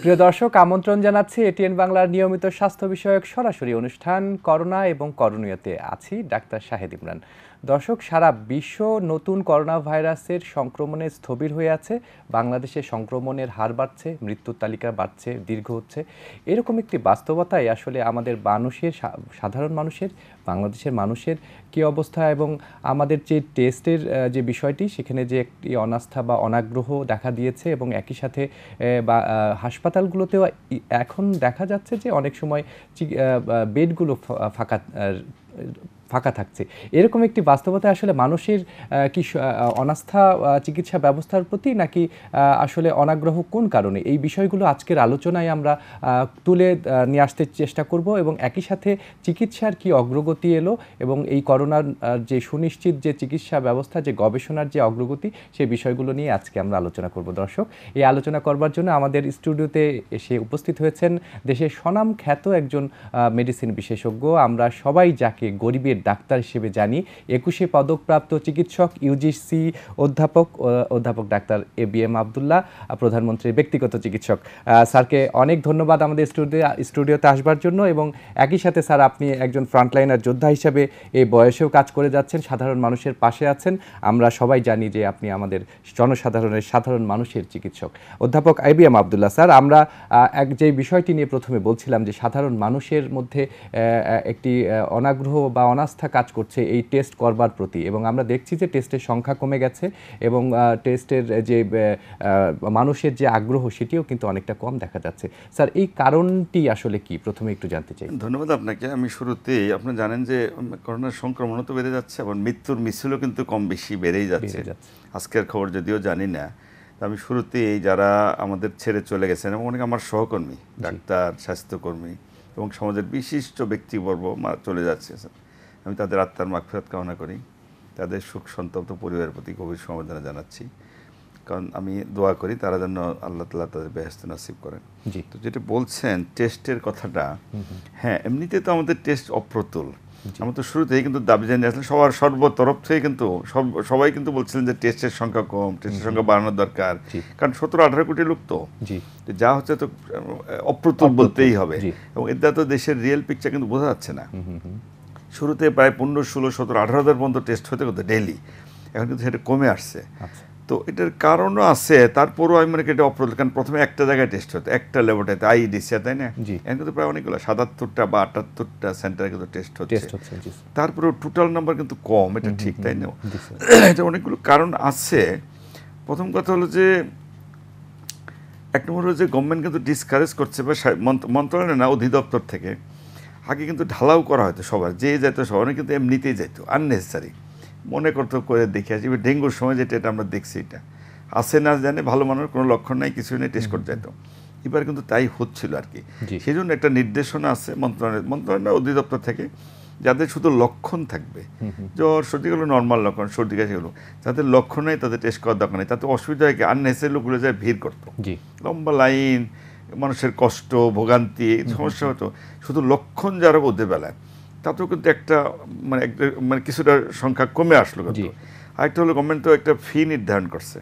প্রিয় দর্শক আমন্ত্রণ জানাচ্ছি এটিএন বাংলার নিয়মিত স্বাস্থ্য বিষয়ক সরাসরি অনুষ্ঠান করোনা এবং করণীয়তে আছি ডাক্তার শাহেদ ইমরান দর্শক সারা বিশ্ব নতুন করোনা ভাইরাসের সংক্রমণে স্থবির হয়ে আছে বাংলাদেশে সংক্রমণের হার বাড়ছে মৃত্যুর তালিকা বাড়ছে দীর্ঘ হচ্ছে এরকম একটি বাস্তবতায় আসলে আমাদের মানুষের সাধারণ মানুষের বাংলাদেশের মানুষের কি অবস্থা এবং আমাদের যে টেস্টের যে বিষয়টি সেখানে যে একটি অনাস্থা বা অনাগ্রহ দেখা দিয়েছে এবং একই সাথে বা হাসপাতালগুলোতেও এখন দেখা যাচ্ছে যে অনেক সময় বেডগুলো ফাঁকা ফাঁকা থাকছে এরকম একটি বাস্তবতা আসলে মানুষের কি অনাস্থা চিকিৎসা ব্যবস্থার প্রতি নাকি আসলে অনাগ্রহ কোন কারণে এই বিষয়গুলো আজকের আলোচনায় আমরা তুলে নিয়ে আসতে চেষ্টা করব এবং একই সাথে চিকিৎসার কি অগ্রগতি এলো এবং এই করোনার যে সুনিশ্চিত যে চিকিৎসা ব্যবস্থা যে গবেষণার যে অগ্রগতি সেই বিষয়গুলো নিয়ে আজকে আমরা আলোচনা করব দর্শক এই আলোচনা করবার জন্য আমাদের স্টুডিওতে এসে উপস্থিত হয়েছেন দেশের স্বনাম খ্যাত একজন মেডিসিন বিশেষজ্ঞ আমরা সবাই যাকে গরিবের বিভাগের ডাক্তার হিসেবে জানি একুশে পদকপ্রাপ্ত চিকিৎসক ইউজিসি অধ্যাপক অধ্যাপক doctor A B M Abdullah প্রধানমন্ত্রীর ব্যক্তিগত চিকিৎসক স্যারকে অনেক ধন্যবাদ আমাদের স্টুডিও স্টুডিওতে আসবার জন্য এবং একই সাথে স্যার আপনি একজন ফ্রন্টলাইনার যোদ্ধা হিসেবে এই বয়সেও কাজ করে যাচ্ছেন সাধারণ মানুষের পাশে আছেন আমরা সবাই জানি যে আপনি আমাদের জনসাধারণের সাধারণ মানুষের চিকিৎসক অধ্যাপক A B M Abdullah sir আমরা এক যে বিষয়টি নিয়ে প্রথমে বলছিলাম যে সাধারণ মানুষের মধ্যে একটি অনাগ্রহ বা অনা অনাস্থা কাজ করছে এই টেস্ট করবার প্রতি এবং আমরা দেখছি যে টেস্টের সংখ্যা কমে গেছে এবং টেস্টের যে মানুষের যে আগ্রহ সেটিও কিন্তু অনেকটা কম দেখা যাচ্ছে স্যার এই কারণটি আসলে কি প্রথমে একটু জানতে চাই ধন্যবাদ আপনাকে আমি শুরুতেই আপনি জানেন যে করোনার সংক্রমণ তো বেড়ে যাচ্ছে আবার মৃত্যুর মিছিলও কিন্তু কম বেশি বেড়েই যাচ্ছে আজকের খবর যদিও জানি না আমি শুরুতেই যারা আমাদের ছেড়ে চলে গেছেন এবং অনেক আমার সহকর্মী ডাক্তার স্বাস্থ্যকর্মী এবং সমাজের বিশিষ্ট ব্যক্তিবর্গ চলে যাচ্ছে স্যার আমি তাদের আত্মার মাগফেরত কামনা করি তাদের সুখ সন্তপ্ত পরিবারের প্রতি গভীর সমবেদনা জানাচ্ছি কারণ আমি দোয়া করি তারা যেন আল্লাহ তালা তাদের ব্যস্ত নাসিব করেন তো যেটা বলছেন টেস্টের কথাটা হ্যাঁ এমনিতে তো আমাদের টেস্ট অপ্রতুল আমরা তো শুরুতেই কিন্তু দাবি জানিয়ে আসলে সবার সর্বতরফ থেকে কিন্তু সব সবাই কিন্তু বলছিলেন যে টেস্টের সংখ্যা কম টেস্টের সংখ্যা বাড়ানোর দরকার কারণ সতেরো আঠারো কোটি লোক তো যা হচ্ছে তো অপ্রতুল বলতেই হবে এবং এটা তো দেশের রিয়েল পিকচার কিন্তু বোঝা যাচ্ছে না শুরুতে প্রায় পনেরো ষোলো সতেরো আঠারো হাজার পর্যন্ত টেস্ট হতে হতো ডেইলি এখন কিন্তু সেটা কমে আসছে আচ্ছা। তো এটার কারণও আছে তারপরও আমি মনে করি এটা অপরাধ কারণ প্রথমে একটা জায়গায় টেস্ট হতো একটা ল্যাবরেটরিতে e আইডিসিয়া তাই না এখন কিন্তু প্রায় অনেকগুলো সাতাত্তরটা বা আটাত্তরটা সেন্টারে কিন্তু টেস্ট হচ্ছে তারপরেও টোটাল নাম্বার কিন্তু কম এটা ঠিক তাই না এটা অনেকগুলো কারণ আছে প্রথম কথা হলো যে এক নম্বর হলো যে গভর্নমেন্ট কিন্তু ডিসকারেজ করছে বা মন্ত্রণালয় না অধিদপ্তর থেকে আগে কিন্তু ঢালাও করা হতো সবার যে যেত সবার কিন্তু এমনিতেই যেত আননেসেসারি মনে করতো করে দেখে আসি ডেঙ্গুর সময় যেটা এটা আমরা দেখছি এটা আসে না জানে ভালো মানুষ কোনো লক্ষণ নাই কিছু নেই টেস্ট করতে যেত এবার কিন্তু তাই হচ্ছিল আর কি সেই জন্য একটা নির্দেশনা আছে মন্ত্রণালয় মন্ত্রণালয় অধিদপ্তর থেকে যাদের শুধু লক্ষণ থাকবে জ্বর সর্দি গেলো নর্মাল লক্ষণ সর্দি কাশি গেলো যাদের লক্ষণ নেই তাদের টেস্ট করার দরকার নেই তাতে অসুবিধা হয় কি আননেসারি লোকগুলো যায় ভিড় করতো লম্বা লাইন মানুষের কষ্ট ভোগান্তি সমস্যা হতো শুধু লক্ষণ যারা বোধে বেলায় তাতেও কিন্তু একটা মানে একটা মানে কিছুটা সংখ্যা কমে আসলো কিন্তু আরেকটা হলো গভর্নমেন্ট তো একটা ফি নির্ধারণ করছে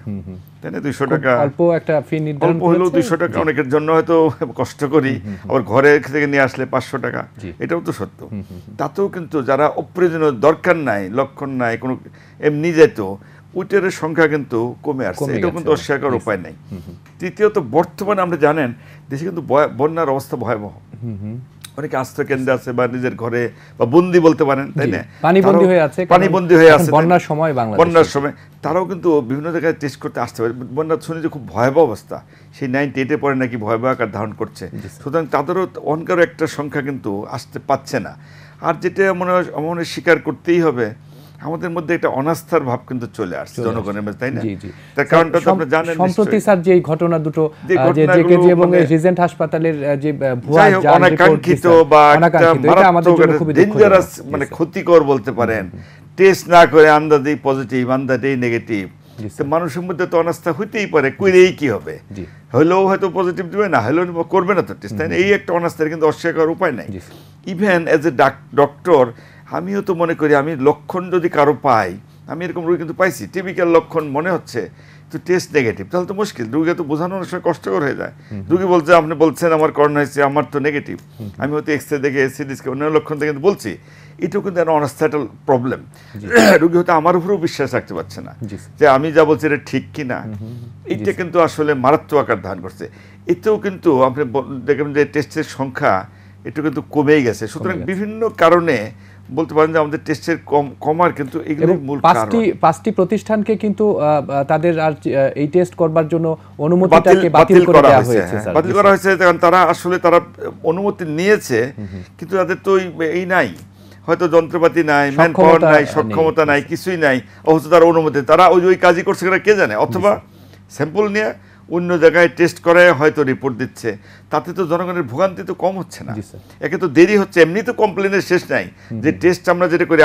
তাই না দুইশো টাকা অল্প একটা ফি নির্ধারণ অল্প হলেও দুইশো টাকা অনেকের জন্য হয়তো কষ্ট করি আবার ঘরে থেকে নিয়ে আসলে পাঁচশো টাকা এটাও তো সত্য তাতেও কিন্তু যারা অপ্রয়োজনীয় দরকার নাই লক্ষণ নাই কোনো এমনি যেত উইটারের সংখ্যা কিন্তু কমে আসছে এটা কিন্তু হ্যাঁ। অস্বীকার করার উপায় নেই তৃতীয়ত বর্তমানে আমরা জানেন দেশে কিন্তু বন্যার অবস্থা ভয়াবহ অনেকে আশ্রয় কেন্দ্রে আছে বা নিজের ঘরে বা বন্দি বলতে পারেন তাই না পানিবন্দি হয়ে আছে পানিবন্দি হয়ে আছে বন্যার সময় বাংলাদেশ বন্যার সময় তারাও কিন্তু বিভিন্ন জায়গায় টেস্ট করতে আসতে পারে বন্যার শুনে যে খুব ভয়াবহ অবস্থা সেই নাইনটি এইটে পরে নাকি ভয়াবহ আকার ধারণ করছে সুতরাং তাদেরও অনেকেরও একটা সংখ্যা কিন্তু আসতে পাচ্ছে না আর যেটা মনে হয় মনে স্বীকার করতেই হবে আমাদের মধ্যে একটা অনাস্থার ভাব কিন্তু চলে আসছে জনগণের মধ্যে তাই না তার কারণটা তো আপনি জানেন সম্প্রতি স্যার যে ঘটনা দুটো যে জেকেজি এবং রিজেন্ট হাসপাতালের যে ভুয়া অনাকাঙ্ক্ষিত বা একটা মারাত্মক ডেঞ্জারাস মানে ক্ষতিকর বলতে পারেন টেস্ট না করে আন্দাজেই পজিটিভ আন্দাজেই নেগেটিভ মানুষের মধ্যে তো অনাস্থা হইতেই পারে কইরেই কি হবে হলেও হয়তো পজিটিভ দিবে না হলেও করবে না তো টেস্ট তাই এই একটা অনাস্থার কিন্তু অস্বীকার উপায় নাই ইভেন এজ এ ডক্টর আমিও তো মনে করি আমি লক্ষণ যদি কারো পাই আমি এরকম রোগী কিন্তু পাইছি টিপিক্যাল লক্ষণ মনে হচ্ছে তো টেস্ট নেগেটিভ তাহলে তো মুশকিল রুগীকে তো বোঝানো অনেক সময় কষ্টকর হয়ে যায় রুগী বলছে আপনি বলছেন আমার করোনা হয়েছে আমার তো নেগেটিভ আমি হয়তো এক্সরে দেখে এসি ডিসকে অন্য লক্ষণ দেখে কিন্তু বলছি এটাও কিন্তু একটা অনস্থাটাল প্রবলেম রুগী হয়তো আমার উপরেও বিশ্বাস রাখতে পারছে না যে আমি যা বলছি এটা ঠিক কি না এটা কিন্তু আসলে মারাত্মক আকার ধারণ করছে এতেও কিন্তু আপনি দেখবেন যে টেস্টের সংখ্যা একটু কিন্তু কমেই গেছে সুতরাং বিভিন্ন কারণে বলতে পারেন যে আমাদের টেস্টের কম কমার কিন্তু এগুলো মূল পাঁচটি পাঁচটি প্রতিষ্ঠানকে কিন্তু তাদের আর এই টেস্ট করবার জন্য অনুমতিটাকে বাতিল করে দেওয়া হয়েছে হ্যাঁ। বাতিল করা হয়েছে কারণ তারা আসলে তারা অনুমতি নিয়েছে কিন্তু তাদের তো এই নাই হয়তো যন্ত্রপাতি নাই ম্যান পাওয়ার নাই সক্ষমতা নাই কিছুই নাই অবশ্য তারা অনুমতি তারা ওই ওই কাজই করছে কিনা কে জানে অথবা স্যাম্পল নিয়ে অন্য জায়গায় টেস্ট করে হয়তো রিপোর্ট দিচ্ছে তাতে তো জনগণের ভোগান্তি তো কম হচ্ছে না একে তো দেরি হচ্ছে এমনি তো কমপ্লেনের শেষ নাই যে টেস্ট আমরা যেটা করি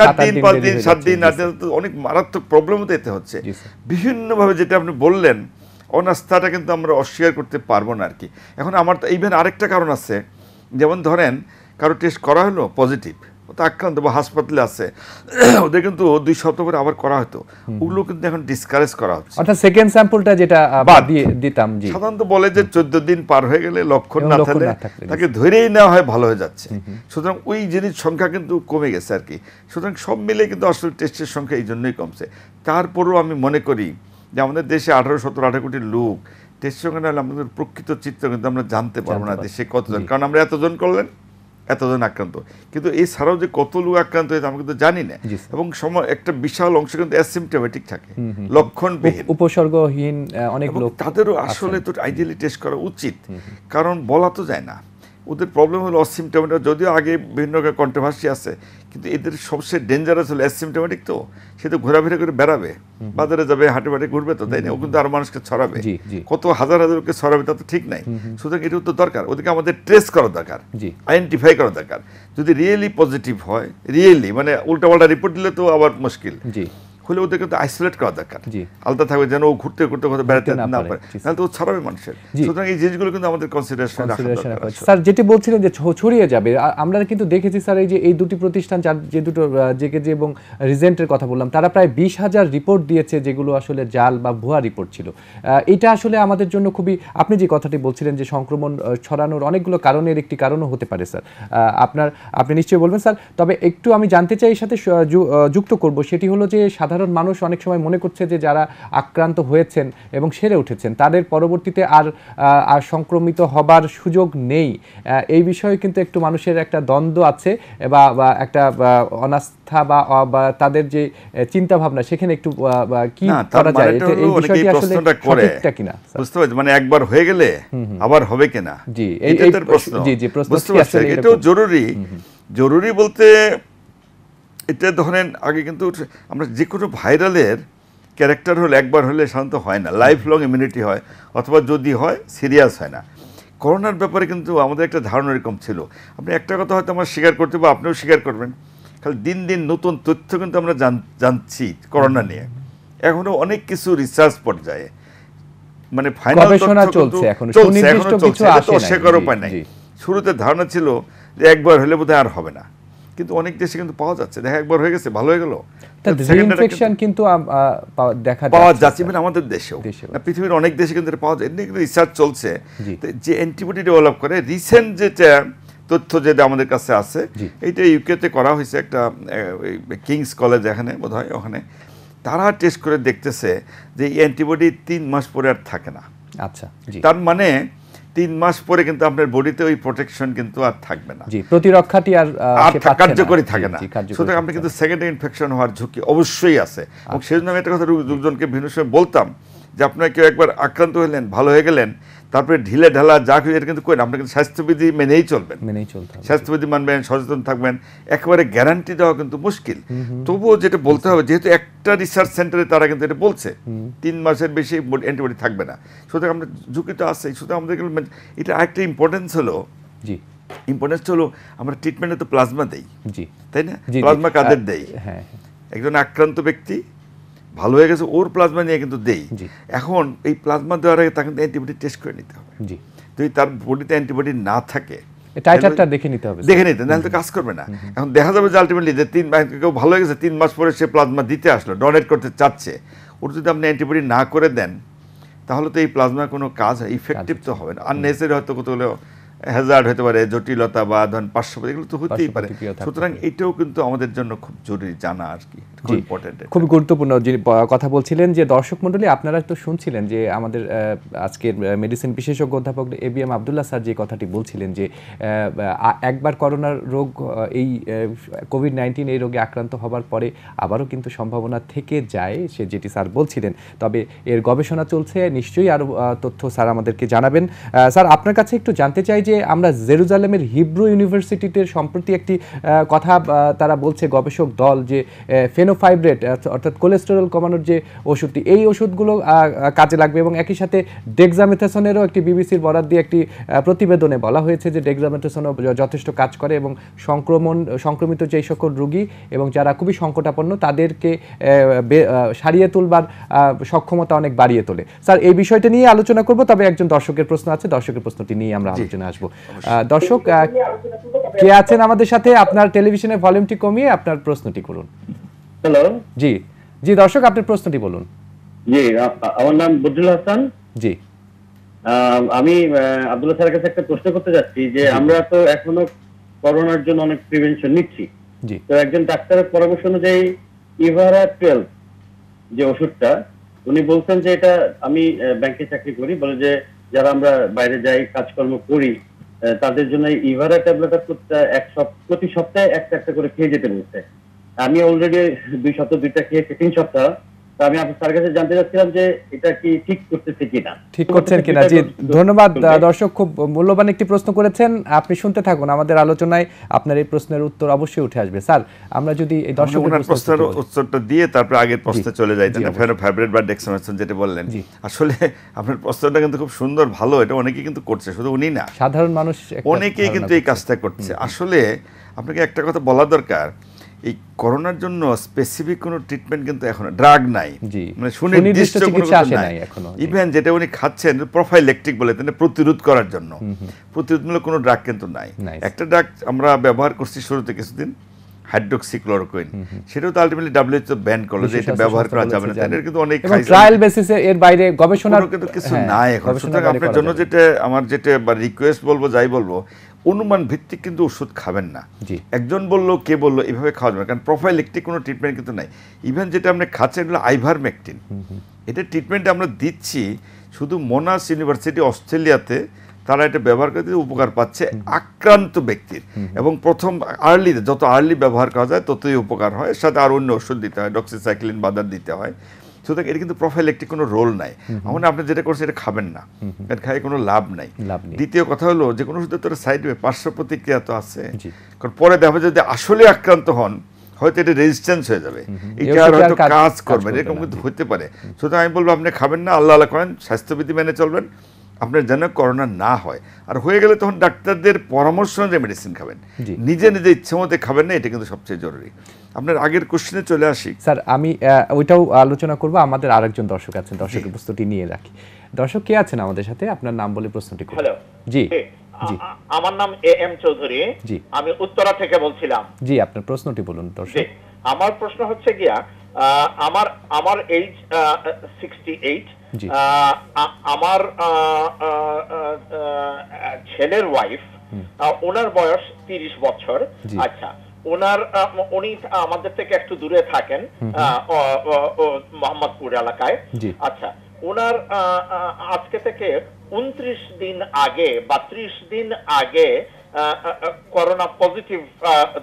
চার দিন পাঁচ দিন সাত দিন আট দিন অনেক মারাত্মক প্রবলেম তো এতে হচ্ছে বিভিন্নভাবে যেটা আপনি বললেন অনাস্থাটা কিন্তু আমরা অস্বীকার করতে পারবো না আর কি এখন আমার তো ইভেন আরেকটা কারণ আছে যেমন ধরেন কারো টেস্ট করা হলো পজিটিভ আক্রান্ত বা হাসপাতালে আছে ওদের কিন্তু দুই সপ্তাহ পরে আবার করা হতো ওগুলো কিন্তু এখন ডিসকারেজ করা হচ্ছে অর্থাৎ সেকেন্ড স্যাম্পলটা যেটা দিয়ে দিতাম জি সাধারণত বলে যে চোদ্দ দিন পার হয়ে গেলে লক্ষণ না থাকলে তাকে ধরেই নেওয়া হয় ভালো হয়ে যাচ্ছে সুতরাং ওই জিনিস সংখ্যা কিন্তু কমে গেছে আর কি সুতরাং সব মিলে কিন্তু আসলে টেস্টের সংখ্যা এই জন্যই কমছে তারপরেও আমি মনে করি যে আমাদের দেশে আঠারো সতেরো আঠারো কোটি লোক টেস্ট সংখ্যা না হলে আমাদের প্রকৃত চিত্র কিন্তু আমরা জানতে পারবো না দেশে কতজন কারণ আমরা এতজন করলেন এতজন আক্রান্ত কিন্তু এছাড়াও যে কত লোক আক্রান্ত হয়েছে আমি কিন্তু জানি না এবং সময় একটা বিশাল অংশ কিন্তু অ্যাসিমটোমেটিক থাকে লক্ষণ উপসর্গহীন অনেক লোক তাদেরও আসলে তো আইডিয়ালি টেস্ট করা উচিত কারণ বলা তো যায় না ওদের প্রবলেম হলো অসিমটোমেটিক যদিও আগে বিভিন্ন কন্ট্রোভার্সি আছে কিন্তু এদের সবচেয়ে ডেঞ্জারাস হলো অ্যাসিমটোমেটিক তো সে তো ঘোরাফেরা করে বেড়াবে বাজারে যাবে হাটে বাটে ঘুরবে তো তাই না ও কিন্তু আরো মানুষকে ছড়াবে কত হাজার হাজার লোককে ছড়াবে তা তো ঠিক নাই সুতরাং এটাও তো দরকার ওদেরকে আমাদের ট্রেস করা দরকার আইডেন্টিফাই করা দরকার যদি রিয়েলি পজিটিভ হয় রিয়েলি মানে উল্টাপাল্টা রিপোর্ট দিলে তো আবার মুশকিল খুলে ওদেরকে তো আইসোলেট করা দরকার আলাদা থাকবে যেন ও ঘুরতে ঘুরতে ঘুরতে বেড়াতে না পারে তাহলে তো ও ছড়াবে মানুষের সুতরাং এই জিনিসগুলো কিন্তু আমাদের কনসিডারেশন স্যার যেটি বলছিলেন যে ছড়িয়ে যাবে আমরা কিন্তু দেখেছি স্যার এই যে এই দুটি প্রতিষ্ঠান যে দুটো জেকেজি এবং রিজেন্টের কথা বললাম তারা প্রায় বিশ হাজার রিপোর্ট দিয়েছে যেগুলো আসলে জাল বা ভুয়া রিপোর্ট ছিল এটা আসলে আমাদের জন্য খুবই আপনি যে কথাটি বলছিলেন যে সংক্রমণ ছড়ানোর অনেকগুলো কারণের একটি কারণও হতে পারে স্যার আপনার আপনি নিশ্চয়ই বলবেন স্যার তবে একটু আমি জানতে চাই এর সাথে যুক্ত করব সেটি হলো যে সাধারণ সাধারণ মানুষ অনেক সময় মনে করছে যে যারা আক্রান্ত হয়েছেন এবং সেরে উঠেছেন তাদের পরবর্তীতে আর আর সংক্রমিত হবার সুযোগ নেই এই বিষয়ে কিন্তু একটু মানুষের একটা দ্বন্দ্ব আছে বা একটা অনাস্থা বা তাদের যে চিন্তা ভাবনা সেখানে একটু কি করা যায় মানে এই বিষয়টি আসলে সঠিকটা কিনা বুঝতে পারছি মানে একবার হয়ে গেলে আবার হবে কিনা জি এই প্রশ্ন জি জি প্রশ্ন এটাও জরুরি জরুরি বলতে এটা ধরেন আগে কিন্তু আমরা যে কোনো ভাইরালের ক্যারেক্টার হলে একবার হলে সাধারণত হয় না লাইফ লং ইমিউনিটি হয় অথবা যদি হয় সিরিয়াস হয় না করোনার ব্যাপারে কিন্তু আমাদের একটা ধারণা এরকম ছিল আপনি একটা কথা হয়তো আমরা স্বীকার করতে বা আপনিও স্বীকার করবেন খালি দিন দিন নতুন তথ্য কিন্তু আমরা জানছি করোনা নিয়ে এখনও অনেক কিছু রিসার্চ পর্যায়ে মানে ফাইনাল চলছে এখন চলছে এখন উপায় নাই শুরুতে ধারণা ছিল যে একবার হলে বোধহয় আর হবে না কিন্তু অনেক দেশে কিন্তু পাওয়া যাচ্ছে দেখা একবার হয়ে গেছে ভালো হয়ে গেল কিন্তু দেখা পাওয়া যাচ্ছে মানে আমাদের দেশেও পৃথিবীর অনেক দেশে কিন্তু পাওয়া যায় কিন্তু রিসার্চ চলছে যে অ্যান্টিবডি ডেভেলপ করে রিসেন্ট যেটা তথ্য যেটা আমাদের কাছে আছে এইটা ইউকেতে করা হয়েছে একটা কিংস কলেজ এখানে বোধ হয় ওখানে তারা টেস্ট করে দেখতেছে যে অ্যান্টিবডি তিন মাস পরে আর থাকে না আচ্ছা তার মানে তিন মাস পরে কিন্তু আপনার বডিতে ওই প্রোটেকশন কিন্তু আর থাকবে না জি প্রতিরক্ষাটি আর আর কার্যকরী থাকে না সুতরাং আপনি কিন্তু সেকেন্ড ইনফেকশন হওয়ার ঝুঁকি অবশ্যই আছে এবং আচ্ছা। সেই জন্য আমি একটা কথা লোকজনকে ভিন্ন সময় বলতাম যে আপনার কেউ একবার আক্রান্ত হলেন ভালো হয়ে গেলেন তারপরে ঢিলে ঢালা যা কিছু এটা কিন্তু করেন আপনার কিন্তু স্বাস্থ্যবিধি মেনেই চলবেন মেনেই চলতে স্বাস্থ্যবিধি মানবেন সচেতন থাকবেন একেবারে গ্যারান্টি দেওয়া কিন্তু মুশকিল তবুও যেটা বলতে হবে যেহেতু একটা রিসার্চ সেন্টারে তারা কিন্তু এটা বলছে তিন মাসের বেশি অ্যান্টিবায়োটিক থাকবে না সুতরাং আমরা ঝুঁকি তো আসছে সুতরাং আমাদের এটা একটা ইম্পর্টেন্স হলো জি ইম্পর্টেন্স হলো আমরা ট্রিটমেন্টে তো প্লাজমা দেই জি তাই না প্লাজমা কাদের দেই হ্যাঁ একজন আক্রান্ত ব্যক্তি ভালো হয়ে গেছে ওর প্লাজমা নিয়ে কিন্তু দেই এখন এই প্লাজমা দেওয়ার আগে তাকে অ্যান্টিবডি টেস্ট করে নিতে হবে যদি তার বডিতে অ্যান্টিবডি না থাকে দেখে নিতে হবে দেখে নিতে কাজ করবে না এখন দেখা যাবে যে আলটিমেটলি যে তিন কেউ ভালো হয়ে গেছে তিন মাস পরে সে প্লাজমা দিতে আসলো ডোনেট করতে চাচ্ছে ওর যদি আপনি অ্যান্টিবডি না করে দেন তাহলে তো এই প্লাজমা কোনো কাজ ইফেক্টিভ তো হবে না আননেসারি হয়তো কতগুলো হ্যাজার্ড হতে পারে জটিলতা বা ধরেন পার্শ্বপাত এগুলো তো হতেই পারে সুতরাং এটাও কিন্তু আমাদের জন্য খুব জরুরি জানা আর কি খুব গুরুত্বপূর্ণ কথা বলছিলেন যে দর্শক মন্ডলী আপনারা তো শুনছিলেন যে আমাদের আজকের মেডিসিন বিশেষজ্ঞ অধ্যাপক A B M Abdullah sir যে কথাটি বলছিলেন যে একবার করোনার রোগ এই কোভিড নাইন্টিন এই রোগে আক্রান্ত হবার পরে আবারও কিন্তু সম্ভাবনা থেকে যায় সে যেটি স্যার বলছিলেন তবে এর গবেষণা চলছে নিশ্চয়ই আরও তথ্য স্যার আমাদেরকে জানাবেন স্যার আপনার কাছে একটু জানতে চাই যে আমরা জেরুজালেমের হিব্রু ইউনিভার্সিটিতে সম্প্রতি একটি কথা তারা বলছে গবেষক দল যে ফেনোফাইব্রেট অর্থাৎ কোলেস্টেরল কমানোর যে ওষুধটি এই ওষুধগুলো কাজে লাগবে এবং একই সাথে ডেক্সামেথাসনেরও একটি বিবিসির বরাদ দিয়ে একটি প্রতিবেদনে বলা হয়েছে যে ডেক্সামেথাসনও যথেষ্ট কাজ করে এবং সংক্রমণ সংক্রমিত যেই সকল রুগী এবং যারা খুবই সংকটাপন্ন তাদেরকে সারিয়ে তুলবার সক্ষমতা অনেক বাড়িয়ে তোলে স্যার এই বিষয়টা নিয়ে আলোচনা করব তবে একজন দর্শকের প্রশ্ন আছে দর্শকের প্রশ্নটি নিয়ে আমরা আলোচনা আসবো দর্শক কে আছেন আমাদের সাথে আপনার টেলিভিশনের ভলিউমটি কমিয়ে আপনার প্রশ্নটি করুন হ্যালো জি জি দর্শক আপনার প্রশ্নটি বলুন জি আমার নাম বদরুল হাসান জি আমি আব্দুল্লাহ স্যারের কাছে একটা প্রশ্ন করতে যাচ্ছি যে আমরা তো এখনো করোনার জন্য অনেক প্রিভেনশন নিচ্ছি জি তো একজন ডাক্তারের পরামর্শ অনুযায়ী ইভারা টুয়েলভ যে ওষুধটা উনি বলছেন যে এটা আমি ব্যাংকে চাকরি করি বলে যে যারা আমরা বাইরে যাই কাজকর্ম করি তাদের জন্য ইভারা ট্যাবলেট প্রতি সপ্তাহে একটা একটা করে খেয়ে যেতে বলছে আমি অলরেডি দুই সপ্তাহ দুইটা খেয়েছি তিন সপ্তাহ আমি মূল্যবান একটি প্রশ্ন আপনি শুনতে উত্তরটা দিয়ে আগের চলে যাই ফেভারিট বা যেটা বললেন আসলে আপনার প্রশ্নটা কিন্তু খুব সুন্দর ভালো এটা অনেকে কিন্তু করছে শুধু উনি না সাধারণ মানুষ অনেকেই কিন্তু এই কাজটা করছে আসলে আপনাকে একটা কথা বলা দরকার এই করোনার জন্য স্পেসিফিক কোনো ট্রিটমেন্ট কিন্তু এখন ড্রাগ নাই মানে সুনির্দিষ্ট এখনো ইভেন যেটা উনি খাচ্ছেন প্রোফাইলেকটিক বলে তিনি প্রতিরোধ করার জন্য প্রতিরোধমূলক কোনো ড্রাগ কিন্তু নাই একটা ড্রাগ আমরা ব্যবহার করছি শুরুতে কিছুদিন হাইড্রোক্সিক্লোরোকুইন সেটাও তো আলটিমেটলি ডাব্লিউএইচও ব্যান করলো যে এটা ব্যবহার করা যাবে না এর কিন্তু অনেক ট্রায়াল বেসিসে এর বাইরে গবেষণা কিন্তু কিছু হ্যাঁ, নাই এখন সুতরাং আপনার জন্য যেটা আমার যেটা রিকোয়েস্ট বলবো যাই বলবো অনুমান ভিত্তিক কিন্তু ওষুধ খাবেন না একজন বলল কে বলল এইভাবে খাওয়া যাবে কারণ প্রোফাইলেকটিক কোনো ট্রিটমেন্ট কিন্তু নাই ইভেন যেটা আপনি খাচ্ছেন এগুলো আইভারমেকটিন এটা ট্রিটমেন্ট আমরা দিচ্ছি শুধু মোনাস ইউনিভার্সিটি অস্ট্রেলিয়াতে তারা এটা ব্যবহার করে উপকার পাচ্ছে আক্রান্ত ব্যক্তির এবং প্রথম আর্লিতে যত আর্লি ব্যবহার করা যায় ততই উপকার হয় সাথে আর অন্য ওষুধ দিতে হয় ডক্সিসাইক্লিন বাদার দিতে হয় সুতরাং এটা কিন্তু প্রোফাইল একটি কোনো রোল নাই এখন আপনি যেটা করছেন এটা খাবেন না এটা খাই কোনো লাভ নাই দ্বিতীয় কথা হলো যে কোনো ওষুধের তো সাইড পার্শ্ব প্রতিক্রিয়া তো আছে কারণ পরে দেখা যদি আসলে আক্রান্ত হন হয়তো এটা রেজিস্ট্যান্স হয়ে যাবে এটা হয়তো কাজ করবে এরকম কিন্তু হতে পারে সুতরাং আমি বলবো আপনি খাবেন না আল্লাহ আল্লাহ করেন স্বাস্থ্যবিধি মেনে চলবেন আপনার যেন করোনা না হয় আর হয়ে গেলে তখন ডাক্তারদের পরামর্শ অনুযায়ী মেডিসিন খাবেন নিজে নিজে ইচ্ছে মতো খাবেন না এটা কিন্তু সবচেয়ে জরুরি আপনার আগের কোশ্চেনে চলে আসি স্যার আমি ওইটাও আলোচনা করব আমাদের আরেকজন দর্শক আছেন দর্শকের প্রশ্নটি নিয়ে রাখি দর্শক কে আছেন আমাদের সাথে আপনার নাম বলে প্রশ্নটি করুন জি আমার নাম এ এম চৌধুরী জি আমি উত্তরা থেকে বলছিলাম জি আপনার প্রশ্নটি বলুন দর্শক আমার প্রশ্ন হচ্ছে গিয়া আমার আমার এইজ সিক্সটি এইট আমার ছেলের ওয়াইফ ওনার বয়স তিরিশ বছর আচ্ছা ওনার উনি আমাদের থেকে একটু দূরে থাকেন মোহাম্মদপুর এলাকায় আচ্ছা ওনার আজকে থেকে উনত্রিশ দিন আগে বা ত্রিশ দিন আগে করোনা পজিটিভ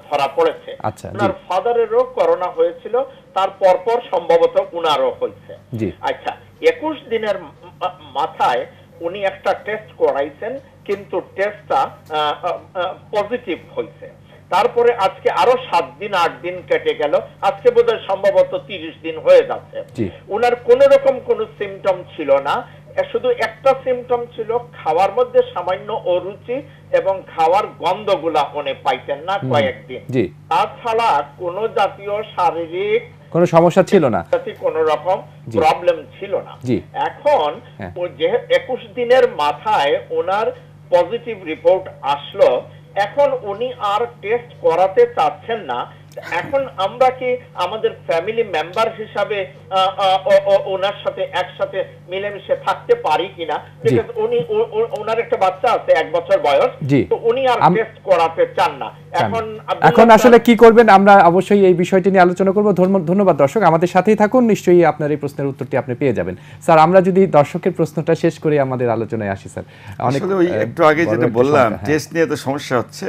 ধরা পড়েছে আচ্ছা, ওনার ফাদারেরও করোনা হয়েছিল তার পরপর সম্ভবত উনারও হয়েছে আচ্ছা একুশ দিনের মাথায় উনি একটা টেস্ট করাইছেন কিন্তু টেস্টটা পজিটিভ হয়েছে তারপরে আজকে আরো সাত দিন আট দিন কেটে গেল আজকে বোধহয় সম্ভবত তিরিশ দিন হয়ে যাচ্ছে উনার কোন রকম কোন সিমটম ছিল না শুধু একটা সিমটম ছিল খাওয়ার মধ্যে সামান্য অরুচি এবং খাওয়ার গন্ধগুলা উনি পাইতেন না কয়েকদিন তাছাড়া কোন জাতীয় শারীরিক কোন সমস্যা ছিল না কোন রকম প্রবলেম ছিল না এখন হ্যাঁ। একুশ দিনের মাথায় ওনার পজিটিভ রিপোর্ট আসলো এখন উনি আর টেস্ট করাতে চাচ্ছেন না এখন আমরা কি আমাদের ফ্যামিলি মেম্বার হিসাবে ওনার সাথে একসাথে মিলেমিশে থাকতে পারি কিনা উনি ওনার একটা বাচ্চা আছে এক বছর বয়স তো উনি আর টেস্ট করাতে চান না এখন এখন আসলে কি করবেন আমরা অবশ্যই এই বিষয়টি নিয়ে আলোচনা করব ধন্যবাদ দর্শক আমাদের সাথেই থাকুন নিশ্চয়ই আপনার এই প্রশ্নের উত্তরটি আপনি পেয়ে যাবেন স্যার আমরা যদি দর্শকের প্রশ্নটা শেষ করে আমাদের আলোচনায় আসি স্যার অনেক একটু আগে যেটা বললাম টেস্ট হ্যাঁ। নিয়ে তো সমস্যা হচ্ছে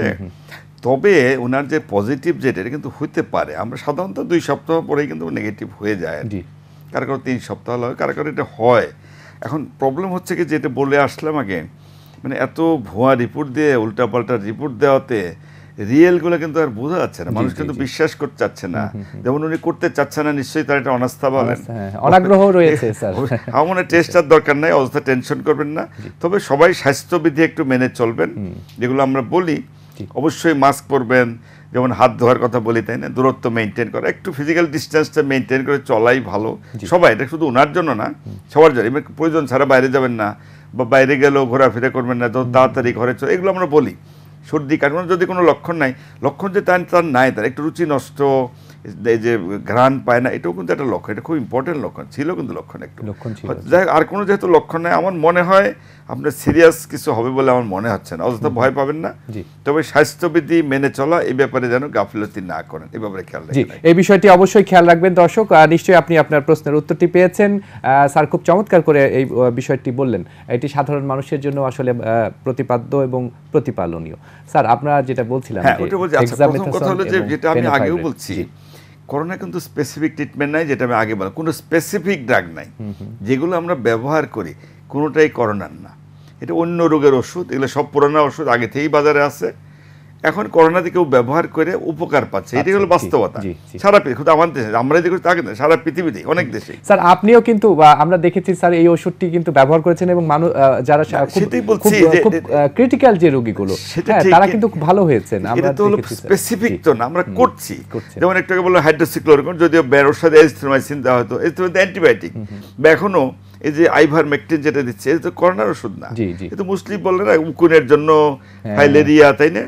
তবে ওনার যে পজিটিভ যেটা এটা কিন্তু হইতে পারে আমরা সাধারণত দুই সপ্তাহ পরে কিন্তু নেগেটিভ হয়ে যায় আর কারো কারো তিন সপ্তাহ হলে কারো কারো এটা হয় এখন প্রবলেম হচ্ছে কি যেটা বলে আসলাম আগে মানে এত ভুয়া রিপোর্ট দিয়ে উল্টাপাল্টা রিপোর্ট দেওয়াতে রিয়েলগুলো কিন্তু আর বোঝা যাচ্ছে না মানুষ কিন্তু বিশ্বাস করতে চাচ্ছে না যেমন উনি করতে চাচ্ছে না নিশ্চয়ই তার একটা অনাস্থা বলেন হ্যাঁ, অনাগ্রহ রয়েছে স্যার আমার টেস্টার দরকার নাই অবস্থা টেনশন করবেন না তবে সবাই স্বাস্থ্যবিধি একটু মেনে চলবেন যেগুলো আমরা বলি অবশ্যই মাস্ক পরবেন যেমন হাত ধোয়ার কথা বলি তাই না দূরত্ব মেনটেন করা একটু ফিজিক্যাল ডিস্টেন্সটা মেনটেন করে চলাই ভালো সবাই এটা শুধু ওনার জন্য না সবার জন্য প্রয়োজন ছাড়া বাইরে যাবেন না বা বাইরে গেলেও ঘোরাফেরা করবেন না তো তাড়াতাড়ি ঘরে চলে এগুলো আমরা বলি সর্দি কাটানোর যদি কোনো লক্ষণ নাই লক্ষণ যে তার তার নাই তার একটু রুচি নষ্ট এই যে ঘ্রাণ পায় না এটাও কিন্তু একটা লক্ষণ এটা খুব ইম্পর্টেন্ট লক্ষণ ছিল কিন্তু লক্ষণ একটু যাই আর কোনো যেহেতু লক্ষণ নাই আমার মনে হয় আপনার সিরিয়াস কিছু হবে বলে আমার মনে হচ্ছে না অযথা ভয় পাবেন না তবে স্বাস্থ্যবিধি মেনে চলা এই ব্যাপারে যেন গাফিলতি না করেন এই ব্যাপারে খেয়াল রাখবেন এই বিষয়টি অবশ্যই খেয়াল রাখবেন দর্শক নিশ্চয়ই আপনি আপনার প্রশ্নের উত্তরটি পেয়েছেন স্যার খুব চমৎকার করে এই বিষয়টি বললেন এটি সাধারণ মানুষের জন্য আসলে প্রতিপাদ্য এবং প্রতিপালনীয় স্যার আপনারা যেটা বলছিলেন হ্যাঁ, আচ্ছা, কথা হলো যে যেটা আমি আগেও বলছি করোনা কিন্তু স্পেসিফিক ট্রিটমেন্ট নাই যেটা আমি আগে বললাম কোনো স্পেসিফিক ড্রাগ নাই যেগুলো আমরা ব্যবহার করি কোনোটাই করোনার না এটা অন্য রোগের ওষুধ এগুলো সব পুরোনো ওষুধ আগে থেকেই বাজারে আছে এখন করোনাতে কেউ ব্যবহার করে উপকার পাচ্ছে এটাই আচ্ছা, হলো বাস্তবতা সারা পৃথিবী আমাদের দেশে আমরা যে তাকে না সারা পৃথিবীতে অনেক দেশে স্যার আপনিও কিন্তু আমরা দেখেছি স্যার এই ওষুধটি কিন্তু ব্যবহার করেছেন এবং মানুষ যারা ক্রিটিক্যাল যে রোগীগুলো হ্যাঁ, তারা কিন্তু ভালো হয়েছেন আমরা তো হলো স্পেসিফিক তো না আমরা করছি যেমন একটাকে বললো হাইড্রোসিক্লোরিন যদিও বেরোর সাথে এজিথ্রোমাইসিন দেওয়া হতো এজিথ্রোমাইসিন অ্যান্টিবায়োটিক বা এখনো এই যে আইভার মেকটিন যেটা দিচ্ছে এটা তো করোনার ওষুধ না এটা মুসলিম বললেন না উকুনের জন্য হ্যাঁ। ফাইলেরিয়া তাই না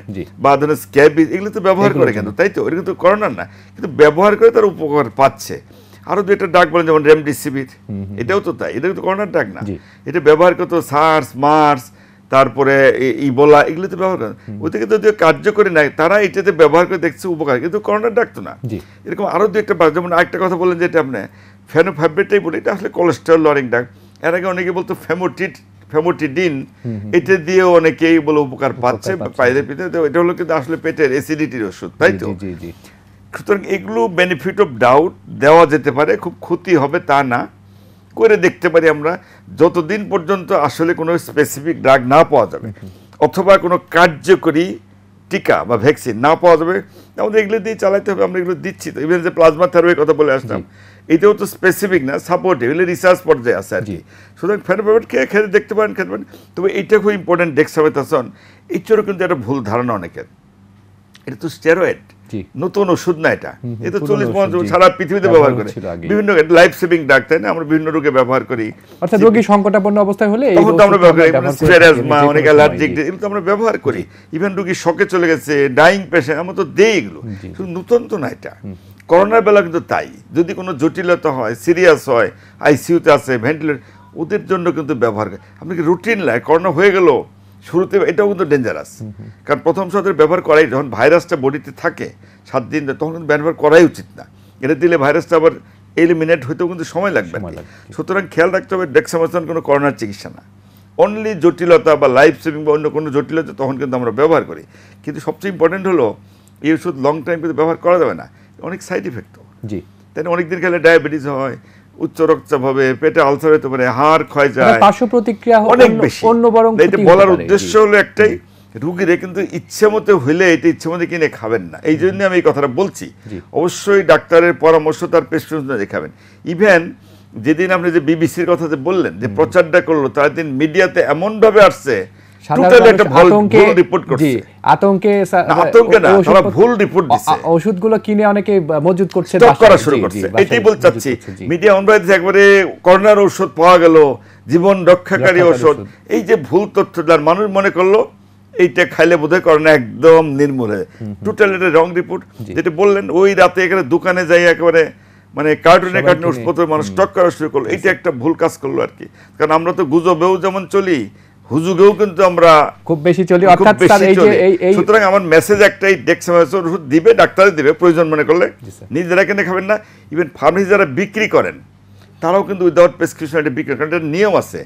বা ধরেন স্ক্যাবিস এগুলো তো ব্যবহার করে কেন তাই তো এটা কিন্তু করোনার না কিন্তু ব্যবহার করে তার উপকার পাচ্ছে আরও দু একটা ডাক বলেন যেমন রেমডিসিভির এটাও তো তাই এটা কিন্তু করোনার ডাক না এটা ব্যবহার করতো সার্স মার্স তারপরে ইবোলা এগুলো তো ব্যবহার করে ওদেরকে যদিও কার্যকরী নাই তারা এটাতে ব্যবহার করে দেখছে উপকার কিন্তু করোনার ডাকতো না এরকম আরও দু একটা যেমন আরেকটা কথা বলেন যেটা আপনি ফ্যানোফ্যাবেটাই বলি এটা আসলে কোলেস্ট্রল লরিং ডাক এর আগে অনেকে বলতো ফ্যামোটিড ফ্যামোটিডিন এটা দিয়েও অনেকেই বলে উপকার পাচ্ছে পাইলে পিতে এটা হলো কিন্তু আসলে পেটের অ্যাসিডিটির ওষুধ তাই তো সুতরাং এগুলো বেনিফিট অফ ডাউট দেওয়া যেতে পারে খুব ক্ষতি হবে তা না করে দেখতে পারি আমরা যতদিন পর্যন্ত আসলে কোনো স্পেসিফিক ড্রাগ না পাওয়া যাবে অথবা কোনো কার্যকরী টিকা বা ভ্যাকসিন না পাওয়া যাবে আমাদের এগুলো দিয়ে চালাতে হবে আমরা এগুলো দিচ্ছি তো ইভেন যে প্লাজমা থেরাপির কথা বলে আসলাম এটাও তো স্পেসিফিক না সাপোর্ট এগুলো রিসার্চ পর্যায়ে আছে আর কি সুতরাং ফেনোপেমেন্ট খেয়ে খেতে দেখতে পারেন খেতে পারেন তবে এটা খুব ইম্পর্টেন্ট ডেক্সামেথাসন এর কিন্তু একটা ভুল ধারণা অনেকের এটা তো স্টেরয়েড নতুন ওষুধ না এটা এ তো চল্লিশ পঞ্চাশ সারা পৃথিবীতে ব্যবহার করে বিভিন্ন লাইফ সেভিং ডাক তাই না আমরা বিভিন্ন রোগে ব্যবহার করি অর্থাৎ রোগী সংকটাপন্ন অবস্থায় হলে তখন তো আমরা ব্যবহার করি মানে অনেক অ্যালার্জিক এগুলো তো আমরা ব্যবহার করি ইভেন রোগী শকে চলে গেছে ডাইং পেশেন্ট আমরা তো দেই এগুলো শুধু নতুন তো না এটা করোনার বেলা কিন্তু তাই যদি কোনো জটিলতা হয় সিরিয়াস হয় আইসিউতে আছে ভেন্টিলেটর ওদের জন্য কিন্তু ব্যবহার করে আপনি কি রুটিন লাগে করোনা হয়ে গেল শুরুতে এটাও কিন্তু ডেঞ্জারাস কারণ প্রথম শতের ব্যবহার করাই যখন ভাইরাসটা বডিতে থাকে সাত দিন তখন কিন্তু ব্যবহার করাই উচিত না এটা দিলে ভাইরাসটা আবার এলিমিনেট হইতেও কিন্তু সময় লাগবে সুতরাং খেয়াল রাখতে হবে ডেক্সামাসন কোনো করোনার চিকিৎসা না অনলি জটিলতা বা লাইফ সেভিং বা অন্য কোনো জটিলতা তখন কিন্তু আমরা ব্যবহার করি কিন্তু সবচেয়ে ইম্পর্টেন্ট হলো এই ওষুধ লং টাইম কিন্তু ব্যবহার করা যাবে না অনেক সাইড ইফেক্টও জি তাই অনেক দিন খেলে ডায়াবেটিস হয় উচ্চ রক্তচাপ হবে পেটে আলসার হতে পারে মানে হাড় ক্ষয় মানে যায় পার্শ্ব প্রতিক্রিয়া অনেক বেশি অন্য বরং এটা বলার উদ্দেশ্য হলো একটাই রুগীরা কিন্তু ইচ্ছে মতো হইলে এটা ইচ্ছে মতো কিনে খাবেন না এই জন্য আমি এই কথাটা বলছি অবশ্যই ডাক্তারের পরামর্শ তার প্রেসক্রিপশন দেখাবেন ইভেন যেদিন আপনি যে বিবিসির কথা যে বললেন যে প্রচারটা করলো তার দিন মিডিয়াতে এমনভাবে আসছে জীবন রক্ষাকারী ওষুধ এই যে ভুল তথ্য দেওয়ার মানুষ মনে করলো এইটা খাইলে বোধ হয় একদম নির্মূল হয় টোটাল এটা রং রিপোর্ট যেটা বললেন ওই রাতে এখানে দোকানে যাই একেবারে মানে কার্টুনে কার্টুনে ওষুধপত্র মানুষ স্টক করা শুরু করলো এইটা একটা ভুল কাজ করলো আর কি কারণ আমরা তো গুজবেও যেমন চলি হুজুগেও কিন্তু আমরা খুব বেশি চলি অর্থাৎ স্যার এই যে এই সুতরাং আমার মেসেজ একটাই ডেক্সামেথাসোন মানে ওষুধ দিবে ডাক্তারে দিবে প্রয়োজন মনে করলে নিজেরা কিনে খাবেন না ইভেন ফার্মেসি যারা বিক্রি করেন তারাও কিন্তু উইদাউট প্রেসক্রিপশন এটা বিক্রি করেন নিয়ম আছে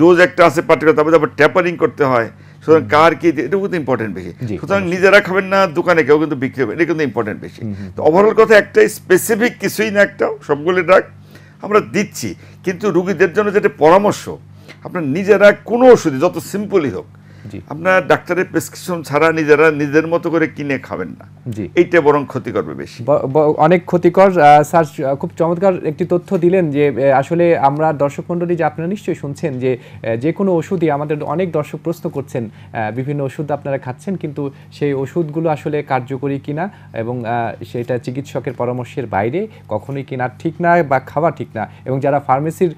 ডোজ একটা আছে পার্টিকুলার তারপরে তারপর ট্যাপারিং করতে হয় সুতরাং কার কি এটা কিন্তু ইম্পর্টেন্ট বেশি সুতরাং নিজেরা খাবেন না দোকানে কেউ কিন্তু বিক্রি করবেন এটা কিন্তু ইম্পর্টেন্ট বেশি তো ওভারঅল কথা একটাই স্পেসিফিক কিছুই না একটা সবগুলি ডাক আমরা দিচ্ছি কিন্তু রুগীদের জন্য যেটা পরামর্শ আপনার নিজেরা কোনো ওষুধই যত সিম্পলই হোক আপনার ডাক্তারের প্রেসক্রিপশন ছাড়া নিজেরা নিজের মতো করে কিনে খাবেন না এইটা বরং ক্ষতি করবে বেশি অনেক ক্ষতিকর স্যার খুব চমৎকার একটি তথ্য দিলেন যে আসলে আমরা দর্শক মণ্ডলী যে আপনারা নিশ্চয়ই শুনছেন যে যে কোনো ওষুধই আমাদের অনেক দর্শক প্রশ্ন করছেন বিভিন্ন ওষুধ আপনারা খাচ্ছেন কিন্তু সেই ওষুধগুলো আসলে কার্যকরী কিনা এবং সেটা চিকিৎসকের পরামর্শের বাইরে কখনোই কিনা ঠিক না বা খাওয়া ঠিক না এবং যারা ফার্মেসির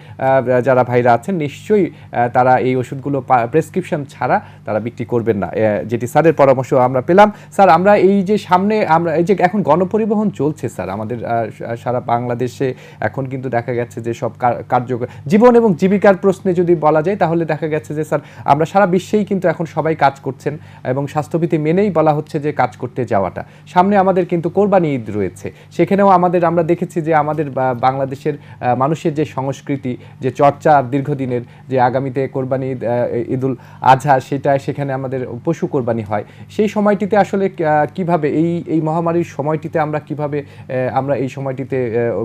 যারা ভাইরা আছেন নিশ্চয়ই তারা এই ওষুধগুলো প্রেসক্রিপশন ছাড়া তারা বিক্রি করবেন না যেটি স্যারের পরামর্শ আমরা পেলাম স্যার আমরা এই যে সামনে আমরা এই যে এখন গণপরিবহন চলছে স্যার আমাদের সারা বাংলাদেশে এখন কিন্তু দেখা গেছে যে সব কার্য জীবন এবং জীবিকার প্রশ্নে যদি বলা যায় তাহলে দেখা গেছে যে স্যার আমরা সারা বিশ্বেই কিন্তু এখন সবাই কাজ করছেন এবং স্বাস্থ্যবিধি মেনেই বলা হচ্ছে যে কাজ করতে যাওয়াটা সামনে আমাদের কিন্তু কোরবানি ঈদ রয়েছে সেখানেও আমাদের আমরা দেখেছি যে আমাদের বাংলাদেশের মানুষের যে সংস্কৃতি যে চর্চা দীর্ঘদিনের যে আগামীতে কোরবানি ঈদ ঈদুল আজহা সেটা যায় সেখানে আমাদের পশু কোরবানি হয় সেই সময়টিতে আসলে কিভাবে এই এই মহামারীর সময়টিতে আমরা কিভাবে আমরা এই সময়টিতে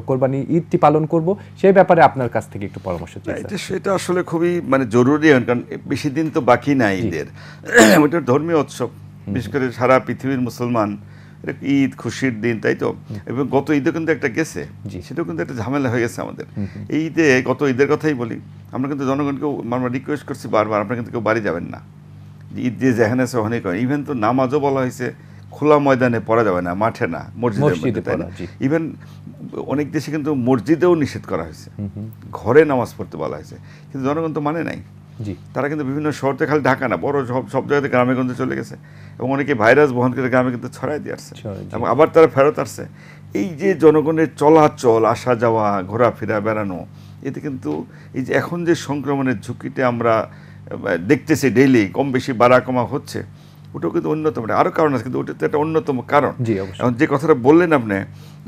কোরবানি ঈদটি পালন করব সেই ব্যাপারে আপনার কাছ থেকে একটু পরামর্শ চাই সেটা আসলে খুবই মানে জরুরি কারণ বেশি দিন তো বাকি নাই ঈদের ওইটা ধর্মীয় উৎসব বিশেষ করে সারা পৃথিবীর মুসলমান ঈদ খুশির দিন তাই তো এবং গত ঈদে কিন্তু একটা গেছে সেটাও কিন্তু একটা ঝামেলা হয়ে গেছে আমাদের এই ঈদে গত ঈদের কথাই বলি আমরা কিন্তু জনগণকে আমরা রিকোয়েস্ট করছি বারবার আপনারা কিন্তু কেউ বাড়ি যাবেন না ঈদ দিয়ে যেখানে সেখানে করেন ইভেন তো নামাজও বলা হয়েছে খোলা ময়দানে পড়া যাবে না মাঠে না মসজিদে তাই না ইভেন অনেক দেশে কিন্তু মসজিদেও নিষেধ করা হয়েছে ঘরে নামাজ পড়তে বলা হয়েছে কিন্তু জনগণ তো মানে নাই তারা কিন্তু বিভিন্ন শহরতে খালি ঢাকা না বড় সব সব জায়গাতে গ্রামে গঞ্জে চলে গেছে এবং অনেকে ভাইরাস বহন করে গ্রামে কিন্তু ছড়াই দিয়ে আসছে এবং আবার তারা ফেরত আসছে এই যে জনগণের চলাচল আসা যাওয়া ঘোরাফেরা বেড়ানো এতে কিন্তু এই যে এখন যে সংক্রমণের ঝুঁকিতে আমরা দেখতেছি ডেইলি কম বেশি বাড়া কমা হচ্ছে ওটাও কিন্তু অন্যতম আরও কারণ আছে কিন্তু ওটা তো একটা অন্যতম কারণ এখন যে কথাটা বললেন আপনি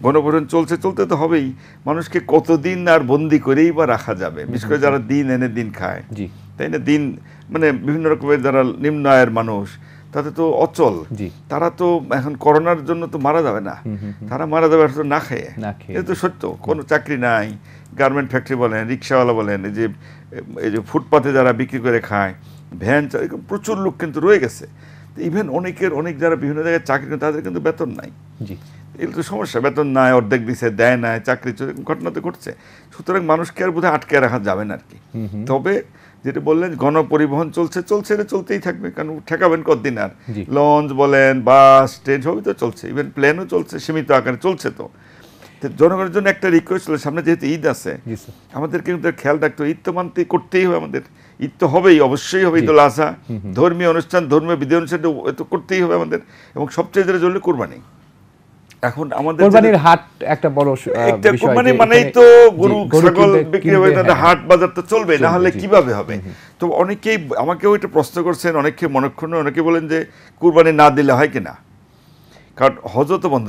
গণভোজন চলছে চলতে তো হবেই মানুষকে কতদিন আর বন্দি করেই বা রাখা যাবে বিশেষ করে যারা দিন এনে দিন খায় তাই না দিন মানে বিভিন্ন রকমের যারা নিম্ন আয়ের মানুষ তাতে তো অচল তারা তো এখন করোনার জন্য তো মারা যাবে না তারা মারা যাবে আর না খেয়ে এটা তো সত্য কোনো চাকরি নাই গার্মেন্ট ফ্যাক্টরি বলেন রিক্সাওয়ালা বলেন যে এই যে ফুটপাথে যারা বিক্রি করে খায় ভ্যান এরকম প্রচুর লোক কিন্তু রয়ে গেছে ইভেন অনেকের অনেক যারা বিভিন্ন জায়গায় চাকরি তাদের কিন্তু বেতন নাই এগুলো তো সমস্যা বেতন নাই অর্ধেক দিছে দেয় নাই চাকরি ঘটনা তো ঘটছে সুতরাং মানুষকে আর বোধহয় আটকে রাখা যাবে না আর কি তবে যেটা বললেন গণপরিবহন চলছে চলছে এটা চলতেই থাকবে কারণ ঠেকাবেন কতদিন আর লঞ্চ বলেন বাস ট্রেন সবই তো চলছে ইভেন প্লেনও চলছে সীমিত আকারে চলছে তো জনগণের জন্য একটা রিকোয়েস্ট ছিল সামনে যেহেতু ঈদ আছে আমাদের কিন্তু খেয়াল রাখতে ঈদ তো মানতে করতেই হবে আমাদের ঈদ তো হবেই অবশ্যই হবে ঈদ আজহা ধর্মীয় অনুষ্ঠান ধর্মীয় বিধি অনুষ্ঠান তো করতেই হবে আমাদের এবং সবচেয়ে যেটা জরুরি কোরবানি এখন আমাদের কোরবানির হাট একটা বড় একটা কোরবানি মানেই তো গরু ছাগল বিক্রি হবে হ্যাঁ। হাট বাজার তো চলবে না হলে কিভাবে হবে তো অনেকেই আমাকেও এটা প্রশ্ন করছেন অনেকে মনক্ষণ অনেকে বলেন যে কোরবানি না দিলে হয় কিনা কারণ হজও তো বন্ধ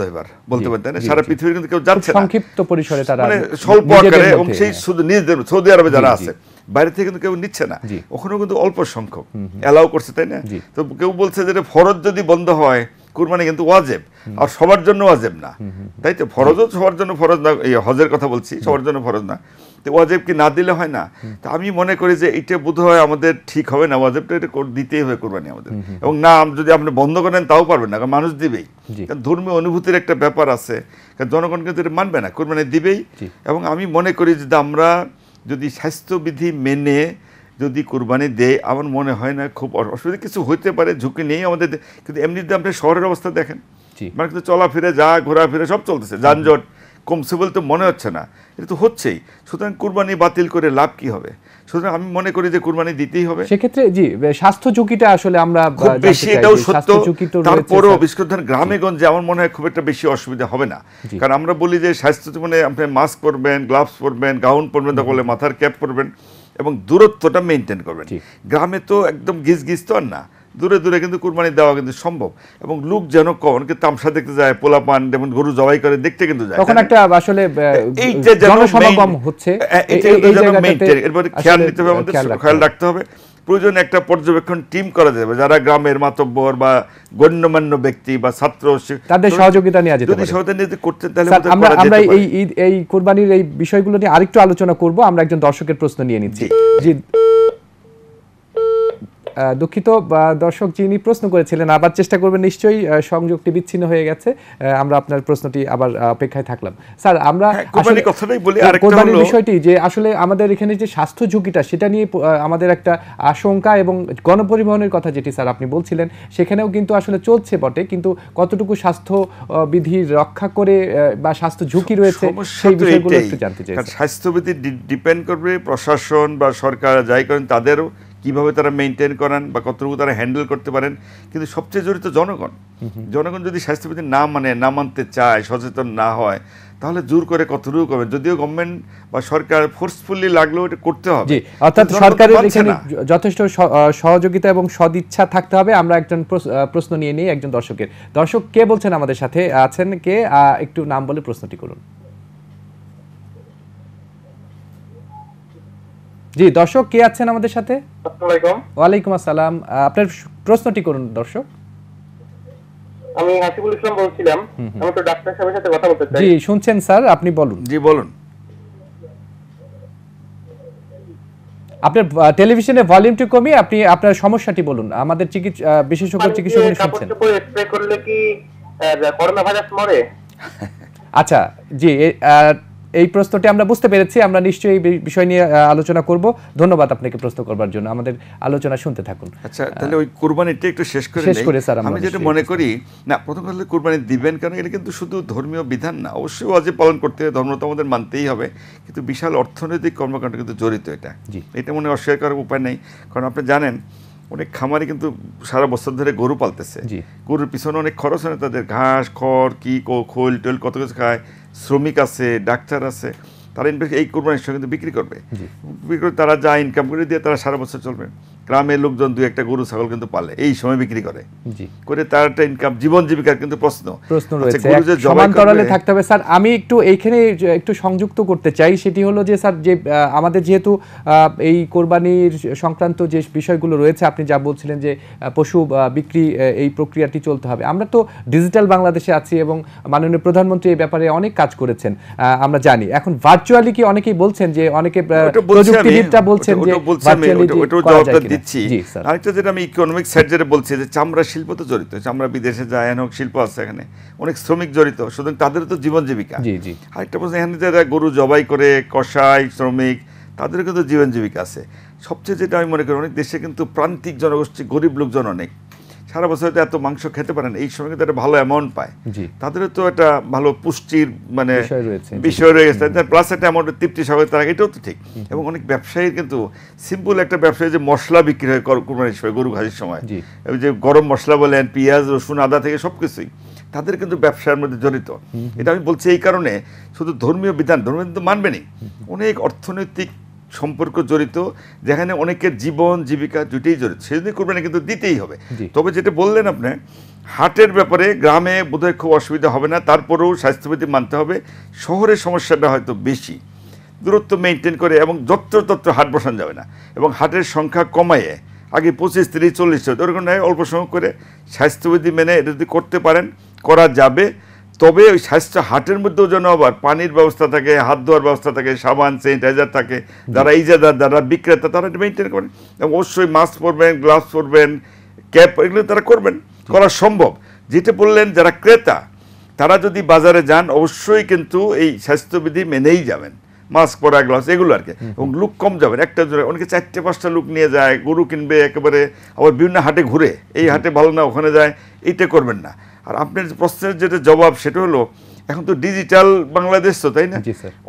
বলতে পারেন সারা পৃথিবীর কিন্তু কেউ যাচ্ছে সংক্ষিপ্ত পরিসরে তারা মানে স্বল্প আকারে এবং সেই হ্যাঁ। শুধু নিজেদের সৌদি আরবে যারা আছে বাইরে থেকে কিন্তু কেউ নিচ্ছে না ওখানেও কিন্তু অল্প সংখ্যক অ্যালাউ করছে তাই না তো কেউ বলছে যে ফরজ যদি বন্ধ হয় কুরবানি কিন্তু ওয়াজেব আর সবার জন্য ওয়াজেব না তাই তো ফরজও সবার জন্য ফরজ না এই হজের কথা বলছি সবার জন্য ফরজ না ওয়াজেব কি না দিলে হয় না তো আমি মনে করি যে এটা বোধ হয় আমাদের ঠিক হবে না ওয়াজেবটা এটা দিতেই হবে কোরবানি আমাদের এবং না যদি আপনি বন্ধ করেন তাও পারবেন না কারণ মানুষ দিবেই কারণ ধর্মীয় অনুভূতির একটা ব্যাপার আছে কারণ জনগণ কিন্তু এটা মানবে না কোরবানি দিবেই এবং আমি মনে করি যে আমরা যদি স্বাস্থ্যবিধি মেনে যদি কোরবানি দেয় আমার মনে হয় না খুব অসুবিধা কিছু হইতে পারে ঝুঁকি নেই আমাদের কিন্তু এমনিতে আপনি শহরের অবস্থা দেখেন মানে কিন্তু চলাফেরা যা ঘোরাফেরা সব চলতেছে যানজট কমছে বলতে মনে হচ্ছে না এটা তো হচ্ছেই সুতরাং কুরবানি বাতিল করে লাভ কি হবে সুতরাং আমি মনে করি যে কুরবানি দিতেই হবে সেক্ষেত্রে জি স্বাস্থ্য ঝুঁকিটা আসলে আমরা বেশি এটাও সত্য তারপরেও বিশেষ গ্রামেগঞ্জে আমার মনে হয় খুব একটা বেশি অসুবিধা হবে না কারণ আমরা বলি যে স্বাস্থ্য জীবনে মানে আপনি মাস্ক পরবেন গ্লাভস পরবেন গাউন পরবেন তাহলে মাথার ক্যাপ পরবেন এবং দূরত্বটা মেনটেন করবেন গ্রামে তো একদম গিজ গিজ তো আর না দূরে দূরে কিন্তু কুরবানি দেওয়া কিন্তু সম্ভব এবং লোক যেন কি তামসা দেখতে যায় পোলা পান যেমন গরু জবাই করে দেখতে কিন্তু যায় তখন একটা আসলে এই যে জনসমাগম হচ্ছে এরপরে খেয়াল নিতে হবে আমাদের খেয়াল রাখতে হবে প্রয়োজন একটা পর্যবেক্ষণ টিম করা যাবে যারা গ্রামের মাতব্বর বা গণ্যমান্য ব্যক্তি বা ছাত্র তাদের সহযোগিতা নিয়ে যেতে যদি সহযোগিতা নিয়ে করতে তাহলে আমরা আমরা এই এই কুরবানির এই বিষয়গুলো নিয়ে আরেকটু আলোচনা করব আমরা একজন দর্শকের প্রশ্ন নিয়ে নিচ্ছি জি দুঃখিত দর্শক যিনি প্রশ্ন করেছিলেন আবার চেষ্টা করবেন নিশ্চয়ই সংযোগটি বিচ্ছিন্ন হয়ে গেছে আমরা আপনার প্রশ্নটি আবার অপেক্ষায় থাকলাম স্যার আমরা হ্যাঁ, কোরবানির বিষয়টি যে আসলে আমাদের এখানে যে স্বাস্থ্য ঝুঁকিটা সেটা নিয়ে আমাদের একটা আশঙ্কা এবং গণপরিবহনের কথা যেটি স্যার আপনি বলছিলেন সেখানেও কিন্তু আসলে চলছে বটে কিন্তু কতটুকু স্বাস্থ্য বিধি রক্ষা করে বা স্বাস্থ্য ঝুঁকি রয়েছে সেই বিষয়গুলো একটু জানতে চাই স্বাস্থ্যবিধি ডিপেন্ড করবে প্রশাসন বা সরকার যাই করেন তাদেরও কিভাবে তারা মেনটেন করেন বা কতটুকু তারা হ্যান্ডেল করতে পারেন কিন্তু সবচেয়ে জড়িত জনগণ জনগণ যদি স্বাস্থ্যবিধি না মানে না মানতে চায় সচেতন না হয় তাহলে জোর করে কতটুকু হবে যদিও গভর্নমেন্ট বা সরকার ফোর্সফুলি লাগলেও এটা করতে হবে জি অর্থাৎ সরকারের এখানে যথেষ্ট সহযোগিতা এবং সদিচ্ছা থাকতে হবে আমরা একজন প্রশ্ন নিয়ে নিই একজন দর্শকের দর্শক কে বলছেন আমাদের সাথে আছেন কে একটু নাম বলে প্রশ্নটি করুন জি দর্শক কে আছেন আমাদের সাথে ওয়ালাইকুম আসসালাম আপনার প্রশ্নটি করুন দর্শক আমি হাসিবুল ইসলাম বলছিলাম আমি তো ডাক্তার সাহেবের সাথে কথা বলতে চাই জি শুনছেন স্যার আপনি বলুন জি বলুন আপনার টেলিভিশনে ভলিউমটি কমিয়ে আপনি আপনার সমস্যাটি বলুন আমাদের চিকিৎসা বিশেষজ্ঞ চিকিৎসক উনি শুনছেন করলে কি করোনা ভাইরাস মরে আচ্ছা জি এই প্রশ্নটি আমরা বুঝতে পেরেছি আমরা নিশ্চয়ই এই বিষয় নিয়ে আলোচনা করব ধন্যবাদ আপনাকে প্রশ্ন করবার জন্য আমাদের আলোচনা শুনতে থাকুন আচ্ছা তাহলে ওই কুরবানিটা একটু শেষ করে শেষ করে স্যার আমি যেটা মনে করি না প্রথম কথা কুরবানি দিবেন কারণ এটা কিন্তু শুধু ধর্মীয় বিধান না অবশ্যই আজে পালন করতে হবে ধর্ম তো আমাদের মানতেই হবে কিন্তু বিশাল অর্থনৈতিক কর্মকাণ্ড কিন্তু জড়িত এটা এটা মনে অস্বীকার করার উপায় নেই কারণ আপনি জানেন অনেক খামারে কিন্তু সারা বছর ধরে গরু পালতেছে গরুর পিছনে অনেক খরচ হয় তাদের ঘাস খড় কি খোল টোল কত কিছু খায় শ্রমিক আছে ডাক্তার আছে তারা এই কোরবানির সঙ্গে কিন্তু বিক্রি করবে বিক্রি করে তারা যা ইনকাম করে দিয়ে তারা সারা বছর চলবে গ্রামের লোকজন দু একটা গরু ছাগল কিন্তু পালে এই সময় বিক্রি করে করে তার একটা ইনকাম জীবন জীবিকার কিন্তু প্রশ্ন প্রশ্ন আচ্ছা, রয়েছে সমান্তরালে থাকতে হবে স্যার আমি একটু এইখানে একটু সংযুক্ত করতে চাই সেটি হলো যে স্যার যে আমাদের যেহেতু এই কোরবানির সংক্রান্ত যে বিষয়গুলো রয়েছে আপনি যা বলছিলেন যে পশু বিক্রি এই প্রক্রিয়াটি চলতে হবে আমরা তো ডিজিটাল বাংলাদেশে আছি এবং মাননীয় প্রধানমন্ত্রী এই ব্যাপারে অনেক কাজ করেছেন আমরা জানি এখন ভার্চুয়ালি কি অনেকেই বলছেন যে অনেকে প্রযুক্তিবিদরা বলছেন যে ভার্চুয়ালি দিচ্ছি আরেকটা যেটা আমি ইকোনমিক সাইড যেটা বলছি যে চামড়া শিল্প তো জড়িত চামড়া বিদেশে যায় এন শিল্প আছে এখানে অনেক শ্রমিক জড়িত সুতরাং তাদের তো জীবন জীবিকা আরেকটা প্রশ্ন এখানে যারা গরু জবাই করে কষাই শ্রমিক তাদের কিন্তু জীবন জীবিকা আছে সবচেয়ে যেটা আমি মনে করি অনেক দেশে কিন্তু প্রান্তিক জনগোষ্ঠী গরিব লোকজন অনেক সারা বছর এত মাংস খেতে পারেন এই সময় কিন্তু একটা ভালো অ্যামাউন্ট পায় তাদেরও তো একটা ভালো পুষ্টির মানে বিষয় রয়েছে প্লাস একটা অ্যামাউন্ট তৃপ্তি সবাই তারা এটাও তো ঠিক এবং অনেক ব্যবসায়ী কিন্তু সিম্পল একটা ব্যবসায়ী যে মশলা বিক্রি হয় কোরবানির সময় গরু ঘাসির সময় যে গরম মশলা বলেন পেঁয়াজ রসুন আদা থেকে সব কিছুই তাদের কিন্তু ব্যবসার মধ্যে জড়িত এটা আমি বলছি এই কারণে শুধু ধর্মীয় বিধান ধর্মীয় কিন্তু মানবেনি অনেক অর্থনৈতিক সম্পর্ক জড়িত যেখানে অনেকের জীবন জীবিকা দুটোই জড়িত সেজন্য কোরবানি কিন্তু দিতেই হবে তবে যেটা বললেন আপনি হাটের ব্যাপারে গ্রামে বোধহয় খুব অসুবিধা হবে না তারপরেও স্বাস্থ্যবিধি মানতে হবে শহরের সমস্যাটা হয়তো বেশি দূরত্ব মেনটেন করে এবং যত্র তত্র হাট বসানো যাবে না এবং হাটের সংখ্যা কমায়ে আগে পঁচিশ তিরিশ চল্লিশ ওরকম নয় অল্প সময় করে স্বাস্থ্যবিধি মেনে এটা যদি করতে পারেন করা যাবে তবে ওই স্বাস্থ্য হাটের মধ্যেও যেন আবার পানির ব্যবস্থা থাকে হাত ধোয়ার ব্যবস্থা থাকে সাবান স্যানিটাইজার থাকে যারা ইজাদার যারা বিক্রেতা তারা এটা মেনটেন করেন এবং অবশ্যই মাস্ক পরবেন গ্লাভস পরবেন ক্যাপ এগুলো তারা করবেন করা সম্ভব যেটা বললেন যারা ক্রেতা তারা যদি বাজারে যান অবশ্যই কিন্তু এই স্বাস্থ্যবিধি মেনেই যাবেন মাস্ক পরা গ্লাস এগুলো আর কি এবং লুক কম যাবেন একটা জোরে অনেকে চারটে পাঁচটা লুক নিয়ে যায় গরু কিনবে একেবারে আবার বিভিন্ন হাটে ঘুরে এই হাটে ভালো না ওখানে যায় এইটা করবেন না আর আপনার প্রশ্নের যেটা জবাব সেটা হলো এখন তো ডিজিটাল বাংলাদেশ তো তাই না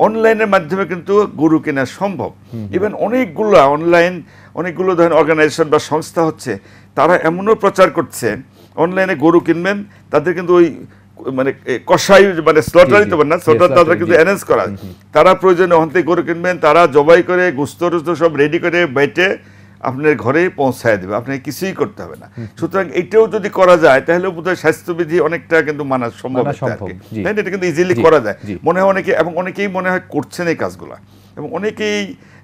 অনলাইনের মাধ্যমে কিন্তু গরু কেনা সম্ভব ইভেন অনেকগুলো অনলাইন অনেকগুলো ধরেন অর্গানাইজেশন বা সংস্থা হচ্ছে তারা এমনও প্রচার করছে অনলাইনে গরু কিনবেন তাদের কিন্তু ওই মানে কষাই মানে স্লটারি তো না স্লটার তাদের কিন্তু অ্যারেঞ্জ করা তারা প্রয়োজনে অন্তে গরু কিনবেন তারা জবাই করে গুস্ত সব রেডি করে বেটে আপনার ঘরে পৌঁছায় দেবে আপনাকে কিছুই করতে হবে না সুতরাং এটাও যদি করা যায় তাহলে বোধ হয় স্বাস্থ্যবিধি অনেকটা কিন্তু মানা সম্ভব তাই এটা কিন্তু ইজিলি করা যায় মনে হয় অনেকে এবং অনেকেই মনে হয় করছেন এই কাজগুলা এবং অনেকেই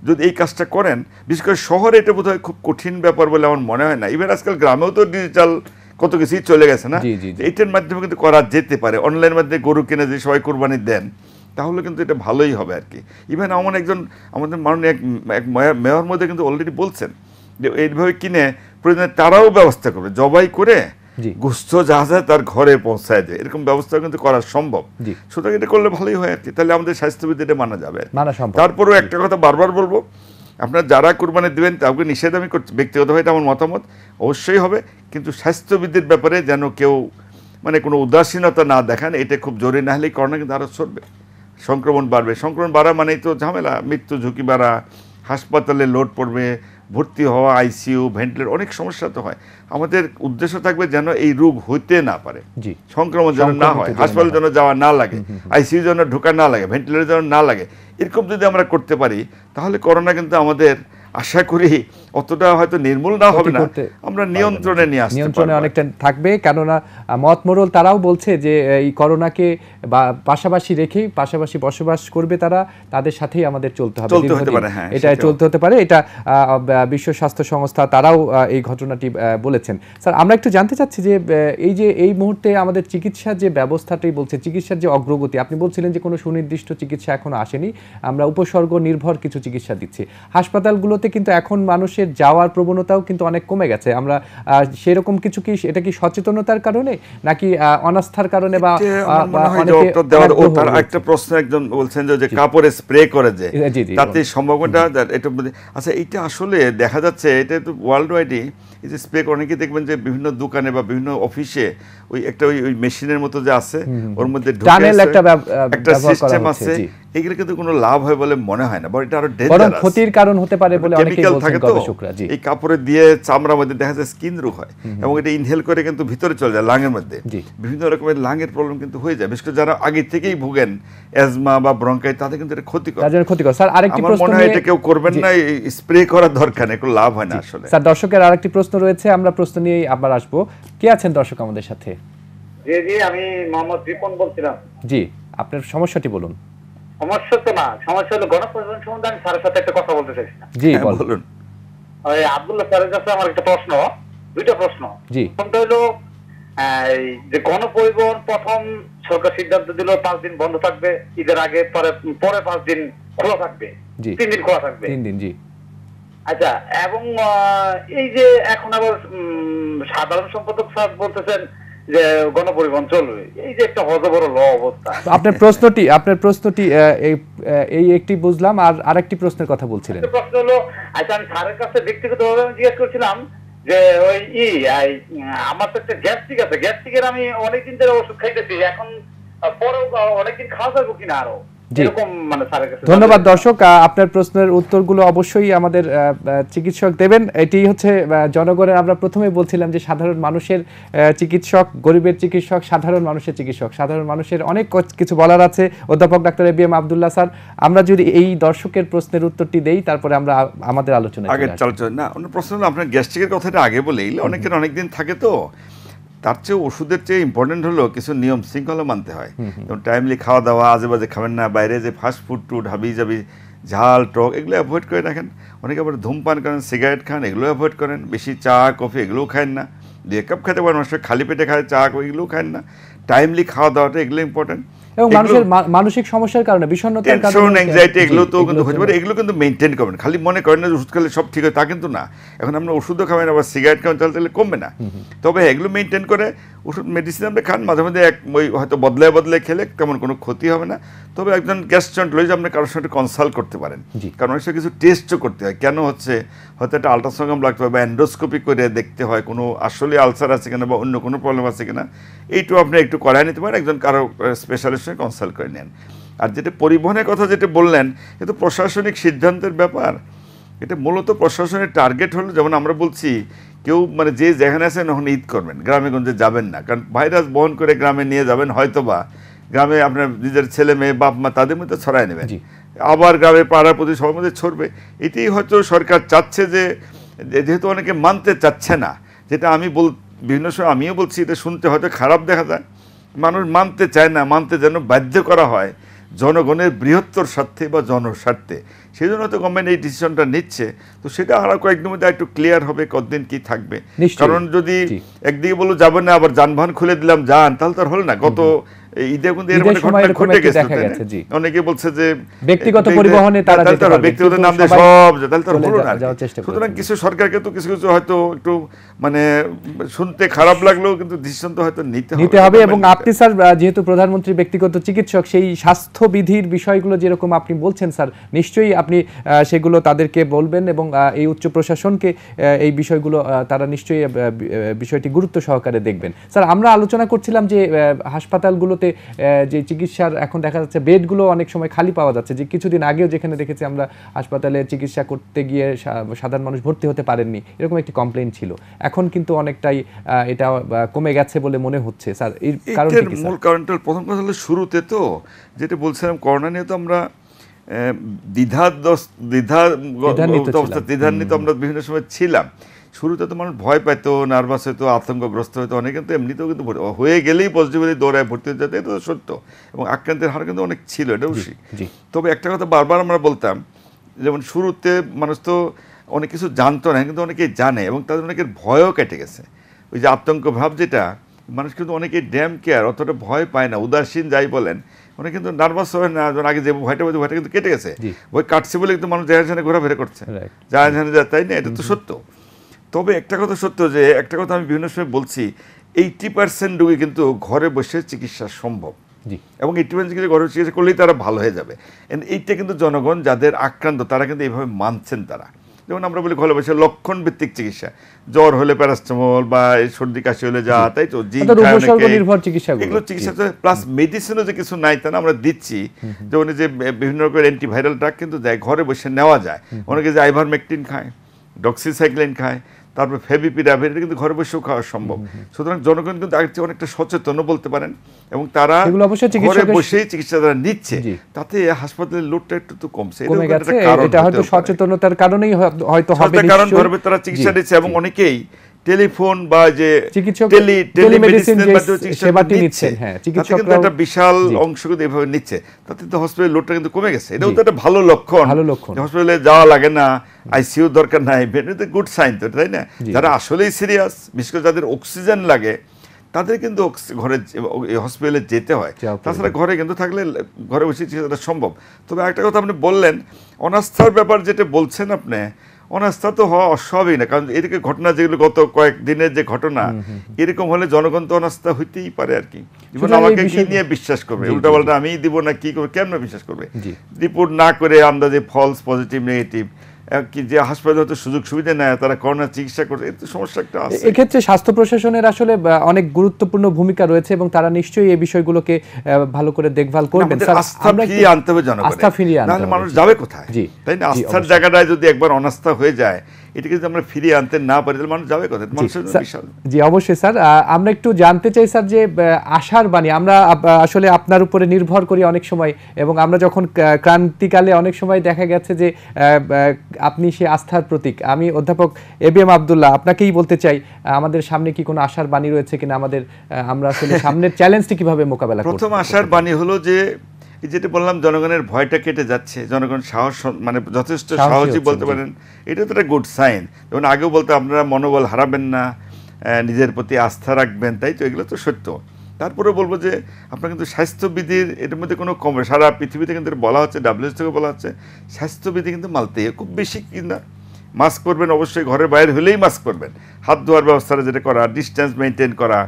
যদি এই কাজটা করেন বিশেষ করে শহরে এটা বোধ খুব কঠিন ব্যাপার বলে আমার মনে হয় না ইভেন আজকাল গ্রামেও তো ডিজিটাল কত কিছুই চলে গেছে না এটার মাধ্যমে কিন্তু করা যেতে পারে অনলাইন মাধ্যমে গরু কিনে যে সবাই কোরবানি দেন তাহলে কিন্তু এটা ভালোই হবে আর কি ইভেন আমার একজন আমাদের মাননীয় এক এক মেয়র মধ্যে কিন্তু অলরেডি বলছেন যে এইভাবে কিনে প্রয়োজনে তারাও ব্যবস্থা করবে জবাই করে গুস্থ জাহাজে তার ঘরে পৌঁছায় যায় এরকম ব্যবস্থা কিন্তু করা সম্ভব সুতরাং এটা করলে ভালোই হয় আর কি তাহলে আমাদের স্বাস্থ্যবিধি এটা মানা যাবে তারপরেও একটা কথা বারবার বলবো আপনার যারা কুরবানি দেবেন তাকে নিষেধ আমি করছি ব্যক্তিগতভাবে এটা আমার মতামত অবশ্যই হবে কিন্তু স্বাস্থ্যবিধির ব্যাপারে যেন কেউ মানে কোনো উদাসীনতা না দেখান এটা খুব জরুরি না হলেই করোনা কিন্তু আরও চলবে সংক্রমণ বাড়বে সংক্রমণ বাড়া মানেই তো ঝামেলা মৃত্যু ঝুঁকি বাড়া হাসপাতালে লোড পড়বে ভর্তি হওয়া আইসিইউ ভেন্টিলেট অনেক সমস্যা তো হয় আমাদের উদ্দেশ্য থাকবে যেন এই রোগ হইতে না পারে সংক্রমণ যেন না হয় হাসপাতাল যেন যাওয়া না লাগে আইসিইউ যেন ঢোকা না লাগে ভেন্টিলেটর যেন না লাগে এরকম যদি আমরা করতে পারি তাহলে করোনা কিন্তু আমাদের আশা করি অতটা হয়তো নির্মূল না হবে না আমরা নিয়ন্ত্রণে নিয়ে আসতে নিয়ন্ত্রণে অনেকটা থাকবে কেননা মতমরল তারাও বলছে যে এই করোনাকে পাশাপাশি রেখে পাশাপাশি বসবাস করবে তারা তাদের সাথেই আমাদের চলতে হবে চলতে হতে পারে হ্যাঁ এটা চলতে হতে পারে এটা বিশ্ব স্বাস্থ্য সংস্থা তারাও এই ঘটনাটি বলেছেন স্যার আমরা একটু জানতে চাচ্ছি যে এই যে এই মুহূর্তে আমাদের চিকিৎসার যে ব্যবস্থাটি বলছে চিকিৎসার যে অগ্রগতি আপনি বলছিলেন যে কোনো সুনির্দিষ্ট চিকিৎসা এখনো আসেনি আমরা উপসর্গ নির্ভর কিছু চিকিৎসা দিচ্ছি হাসপাতালগুলোতে কিন্তু এখন মানুষের বিদেশের যাওয়ার প্রবণতাও কিন্তু অনেক কমে গেছে আমরা সেরকম কিছু কি এটা কি সচেতনতার কারণে নাকি অনাস্থার কারণে বা একটা প্রশ্ন একজন বলছেন যে কাপড়ে স্প্রে করে যে তাতে সম্ভাবনাটা এটা আচ্ছা এটা আসলে দেখা যাচ্ছে এটা তো ওয়ার্ল্ড ওয়াইডই এই যে স্প্রে করে অনেকে দেখবেন যে বিভিন্ন দোকানে বা বিভিন্ন অফিসে ওই একটা ওই মেশিনের মতো যে আছে ওর মধ্যে টানেল একটা একটা সিস্টেম আছে এগুলো কিন্তু কোনো লাভ হয় বলে মনে হয় না বড় এটা আরো ডেঞ্জারাস ক্ষতির কারণ হতে পারে বলে অনেকেই বলছেন গবেষকরা জি এই কাপড়ে দিয়ে চামড়ার মধ্যে দেখা যায় স্কিন রোগ হয় এবং এটা ইনহেল করে কিন্তু ভিতরে চলে যায় লাঙের মধ্যে বিভিন্ন রকমের লাঙের প্রবলেম কিন্তু হয়ে যায় বিশেষ করে যারা আগে থেকেই ভুগেন অ্যাজমা বা ব্রঙ্কাই তাদের কিন্তু এটা ক্ষতিকর তাদের ক্ষতিকর স্যার আরেকটি প্রশ্ন মনে হয় এটা কেউ করবেন না স্প্রে করার দরকার নেই কোনো লাভ হয় না আসলে স্যার দর্শকের আরেকটি প্রশ্ন রয়েছে আমরা প্রশ্ন নিয়ে আবার আসব কে আছেন দর্শক আমাদের সাথে জি জি আমি মোহাম্মদ রিপন বলছিলাম জি আপনার সমস্যাটি বলুন সমস্যা তো না সমস্যা হলো গণপ্রজন সম্বন্ধে আমি স্যারের সাথে একটা কথা বলতে চাইছি জি হ্যাঁ, বলুন ওই আব্দুল্লাহ স্যারের কাছে আমার একটা প্রশ্ন দুইটা প্রশ্ন জি প্রথমটা হলো যে গণপরিবহন প্রথম সরকার সিদ্ধান্ত দিল পাঁচ দিন বন্ধ থাকবে ঈদের আগে পরে পরে পাঁচ দিন খোলা থাকবে তিন দিন খোলা থাকবে তিন দিন জি আচ্ছা এবং এই যে এখন আবার সাধারণ সম্পাদক স্যার বলতেছেন যে গণপরিবহন চলবে এই যে একটা ল অবস্থা আপনার প্রশ্নটি আপনার প্রশ্নটি এই একটি বুঝলাম আর আরেকটি প্রশ্নের কথা বলছিলেন প্রশ্ন হলো আচ্ছা আমি স্যারের কাছে ব্যক্তিগতভাবে আমি জিজ্ঞেস করছিলাম যে ওই ই আমার তো একটা গ্যাস্ট্রিক আছে গ্যাস্ট্রিকের আমি অনেকদিন ধরে ওষুধ খাইতেছি এখন পরেও অনেকদিন খাওয়া যাবো কিনা আরো মানে ধন্যবাদ দর্শক আপনার প্রশ্নের উত্তরগুলো অবশ্যই আমাদের চিকিৎসক দেবেন এটি হচ্ছে জনগণের আমরা প্রথমে বলছিলাম যে সাধারণ মানুষের চিকিৎসক গরিবের চিকিৎসক সাধারণ মানুষের চিকিৎসক সাধারণ মানুষের অনেক কিছু বলার আছে অধ্যাপক doctor A B M Abdullah sir আমরা যদি এই দর্শকের প্রশ্নের উত্তরটি দেই তারপরে আমরা আমাদের আলোচনা আগে চলছে না প্রশ্ন আপনার গ্যাস্ট্রিকের কথাটা আগে বলেই অনেকের অনেকদিন থাকে তো তার চেয়ে ওষুধের চেয়ে ইম্পর্টেন্ট হলো কিছু নিয়ম শৃঙ্খলা মানতে হয় যেমন টাইমলি খাওয়া দাওয়া আজেবাজে খাবেন না বাইরে যে ফাস্ট ফুড টুড হাবি যাবি ঝাল টক এগুলো অ্যাভয়েড করে রাখেন অনেকে আবার ধূমপান করেন সিগারেট খান এগুলো অ্যাভয়েড করেন বেশি চা কফি এগুলোও খায় না দিয়ে কাপ খেতে পারেন অনেক খালি পেটে খায় চা কফি এগুলোও খায় না টাইমলি খাওয়া দাওয়াটা এগুলো ইম্পর্টেন্ট এবং মানুষের মানসিক সমস্যার কারণে বিষণ্ণতার কারণে অ্যাংজাইটি এগুলো তো কিন্তু হতে পারে এগুলো কিন্তু মেইনটেইন করবেন খালি মনে করেন না ওষুধ খেলে সব ঠিক হয় তা কিন্তু না এখন আমরা ওষুধও খাবেন আবার সিগারেট খাবেন তাহলে তাহলে কমবে না তবে হ্যাঁ, এগুলো মেনটেন করে ওষুধ মেডিসিন আপনি খান মাঝে মাঝে এক ওই হয়তো বদলে বদলে খেলে তেমন কোনো ক্ষতি হবে না তবে একজন গ্যাস্ট্রন্টোলজি আপনি কারোর সঙ্গে কনসাল্ট করতে পারেন কারণ অনেক কিছু টেস্টও করতে হয় কেন হচ্ছে হয়তো একটা আলট্রাসাউন্ড লাগতে হবে বা অ্যান্ডোস্কোপি করে দেখতে হয় কোনো আসলে আলসার আছে কিনা বা অন্য কোনো প্রবলেম আছে কিনা এইটু আপনি একটু করায় নিতে পারেন একজন কারো স্পেশালিস্ট সঙ্গে কনসাল্ট করে নেন আর যেটা পরিবহনের কথা যেটা বললেন এ তো প্রশাসনিক সিদ্ধান্তের ব্যাপার এটা মূলত প্রশাসনের টার্গেট হলো যেমন আমরা বলছি কেউ মানে যে যেখানে আছেন ওখানে ঈদ করবেন গ্রামেগঞ্জে যাবেন না কারণ ভাইরাস বহন করে গ্রামে নিয়ে যাবেন হয়তোবা গ্রামে আপনার নিজের ছেলে মেয়ে বাপ মা তাদের মধ্যে ছড়ায় নেবেন আবার গ্রামে পাড়ার প্রতি সবার মধ্যে ছড়বে এটাই হয়তো সরকার চাচ্ছে যে যেহেতু অনেকে মানতে চাচ্ছে না যেটা আমি বল বিভিন্ন সময় আমিও বলছি এটা শুনতে হয়তো খারাপ দেখা যায় মানুষ মানতে চায় না মানতে যেন বাধ্য করা হয় জনগণের বৃহত্তর স্বার্থে বা জনস্বার্থে সেই জন্য তো গভর্নমেন্ট এই ডিসিশনটা নিচ্ছে তো সেটা আমরা কয়েকদিন মধ্যে একটু ক্লিয়ার হবে কতদিন কি থাকবে কারণ যদি একদিকে বলো যাবেন না আবার যানবাহন খুলে দিলাম যান তাহলে তো আর হল না গত যেহেতু প্রধানমন্ত্রী ব্যক্তিগত চিকিৎসক সেই স্বাস্থ্যবিধির বিষয়গুলো যেরকম আপনি বলছেন স্যার নিশ্চয়ই আপনি সেগুলো তাদেরকে বলবেন এবং এই উচ্চ প্রশাসনকে এই বিষয়গুলো তারা নিশ্চয়ই বিষয়টি গুরুত্ব সহকারে দেখবেন স্যার আমরা আলোচনা করছিলাম যে হাসপাতালগুলোতে গুলোতে যে চিকিৎসার এখন দেখা যাচ্ছে বেডগুলো অনেক সময় খালি পাওয়া যাচ্ছে যে কিছুদিন আগেও যেখানে দেখেছি আমরা হাসপাতালে চিকিৎসা করতে গিয়ে সাধারণ মানুষ ভর্তি হতে পারেননি এরকম একটি কমপ্লেন ছিল এখন কিন্তু অনেকটাই এটা কমে গেছে বলে মনে হচ্ছে স্যার এর কারণ মূল কারণটা প্রথম কথা হলো শুরুতে তো যেটা বলছিলাম করোনা নিয়ে তো আমরা দ্বিধা দ্বিধা অবস্থা দ্বিধান্বিত আমরা বিভিন্ন সময় ছিলাম শুরুতে তো মানুষ ভয় পেত নার্ভাস হতো আতঙ্কগ্রস্ত হতো অনেকে তো এমনিতেও কিন্তু হয়ে গেলেই পজিটিভলি দৌড়ায় ভর্তি হতে যেত এটা সত্য এবং আক্রান্তের হার কিন্তু অনেক ছিল এটাও তবে একটা কথা বারবার আমরা বলতাম যেমন শুরুতে মানুষ তো অনেক কিছু জানতো না কিন্তু অনেকেই জানে এবং তাদের অনেকের ভয়ও কেটে গেছে ওই যে আতঙ্ক ভাব যেটা মানুষ কিন্তু অনেকে ড্যাম কেয়ার অতটা ভয় পায় না উদাসীন যাই বলেন অনেকে কিন্তু নার্ভাস হয় না যখন আগে যে ভয়টা বলছে ভয়টা কিন্তু কেটে গেছে ভয় কাটছে বলে কিন্তু মানুষ জায়গা ঘোরাফেরা করছে জায়গা যায় তাই না এটা তো সত্য তবে একটা কথা সত্য যে একটা কথা আমি বিভিন্ন সময় বলছি এইটি পার্সেন্ট রোগী কিন্তু ঘরে বসে চিকিৎসা সম্ভব এবং এইটি পার্সেন্ট চিকিৎসা ঘরে চিকিৎসা করলেই তারা ভালো হয়ে যাবে এইটা কিন্তু জনগণ যাদের আক্রান্ত তারা কিন্তু এইভাবে মানছেন তারা যেমন আমরা বলি ঘরে বসে লক্ষণ ভিত্তিক চিকিৎসা জ্বর হলে প্যারাস্টামল বা এই সর্দি কাশি হলে যা তাই তো এগুলো চিকিৎসা প্লাস মেডিসিনও যে কিছু নাই তা না আমরা দিচ্ছি যেমন যে বিভিন্ন রকমের অ্যান্টিভাইরাল ড্রাগ কিন্তু দেয় ঘরে বসে নেওয়া যায় অনেকে যে আইভারমেকটিন খায় ডক্সিসাইক্লিন খায় তারপর ফেভিপিরাভির এটা কিন্তু ঘরে বসেও খাওয়া সম্ভব সুতরাং জনগণ কিন্তু আগের চেয়ে অনেকটা সচেতন বলতে পারেন এবং তারা ঘরে বসেই চিকিৎসা তারা নিচ্ছে তাতে হাসপাতালের লোডটা একটু তো কমছে এটা হয়তো সচেতনতার কারণেই হয়তো হবে কারণ ঘরে তারা চিকিৎসা নিচ্ছে এবং অনেকেই টেলিফোন বা যে টেলি টেলিমেডিসিন সেবাটি নিচ্ছে হ্যাঁ চিকিৎসকরা একটা বিশাল অংশ কিন্তু এভাবে নিচ্ছে তাতে তো হসপিটাল লোডটা কিন্তু কমে গেছে এটাও তো একটা ভালো লক্ষণ ভালো লক্ষণ হসপিটালে যাওয়া লাগে না আইসিইউ দরকার নাই এটা গুড সাইন তো তাই না যারা আসলেই সিরিয়াস বিশেষ করে যাদের অক্সিজেন লাগে তাদের কিন্তু ঘরে হসপিটালে যেতে হয় তাছাড়া ঘরে কিন্তু থাকলে ঘরে বসে চিকিৎসাটা সম্ভব তবে একটা কথা আপনি বললেন অনাস্থার ব্যাপার যেটা বলছেন আপনি অনাস্থা তো হওয়া অস্বাভাবিক না কারণ এদিকে ঘটনা যেগুলো গত কয়েকদিনের যে ঘটনা এরকম হলে জনগণ তো অনাস্থা হইতেই পারে আর কি আমাকে কি নিয়ে বিশ্বাস করবে বলতে আমি দিব না কি করবে কেমন বিশ্বাস করবে রিপোর্ট না করে আন্দাজে ফলস পজিটিভ নেগেটিভ যে হাসপাতালে হয়তো সুযোগ সুবিধা নেয় তারা করোনা চিকিৎসা করছে তো সমস্যা একটা আছে এক্ষেত্রে স্বাস্থ্য প্রশাসনের আসলে অনেক গুরুত্বপূর্ণ ভূমিকা রয়েছে এবং তারা নিশ্চয়ই এই বিষয়গুলোকে ভালো করে দেখভাল করবেন আস্থা ফিরিয়ে আনতে হবে জনগণ আস্থা ফিরিয়ে আনতে মানুষ যাবে কোথায় জি তাই না আস্থার জায়গাটায় যদি একবার অনাস্থা হয়ে যায় এটাকে যদি আমরা ফিরিয়ে আনতে না পারি তাহলে মানুষ যাবে কথা জি অবশ্যই স্যার আমরা একটু জানতে চাই স্যার যে আশার বাণী আমরা আসলে আপনার উপরে নির্ভর করি অনেক সময় এবং আমরা যখন ক্রান্তিকালে অনেক সময় দেখা গেছে যে আপনি সে আস্থার প্রতীক আমি অধ্যাপক এ বি এম আবদুল্লাহ আপনাকেই বলতে চাই আমাদের সামনে কি কোনো আশার বাণী রয়েছে কিনা আমাদের আমরা আসলে সামনের চ্যালেঞ্জটি কিভাবে মোকাবেলা প্রথম আশার বাণী হলো যে যেটা বললাম জনগণের ভয়টা কেটে যাচ্ছে জনগণ সাহস মানে যথেষ্ট সাহসই বলতে পারেন এটা তো একটা গুড সাইন যেমন আগেও বলতো আপনারা মনোবল হারাবেন না নিজের প্রতি আস্থা রাখবেন তাই তো এগুলো তো সত্য তারপরে বলবো যে আপনার কিন্তু স্বাস্থ্যবিধির এটার মধ্যে কোনো কম সারা পৃথিবীতে কিন্তু বলা হচ্ছে ডাব্লিউএস থেকে বলা হচ্ছে স্বাস্থ্যবিধি কিন্তু মালতে খুব বেশি কিনা মাস্ক পরবেন অবশ্যই ঘরের বাইরে হলেই মাস্ক পরবেন হাত ধোয়ার ব্যবস্থাটা যেটা করা ডিস্টেন্স মেনটেন করা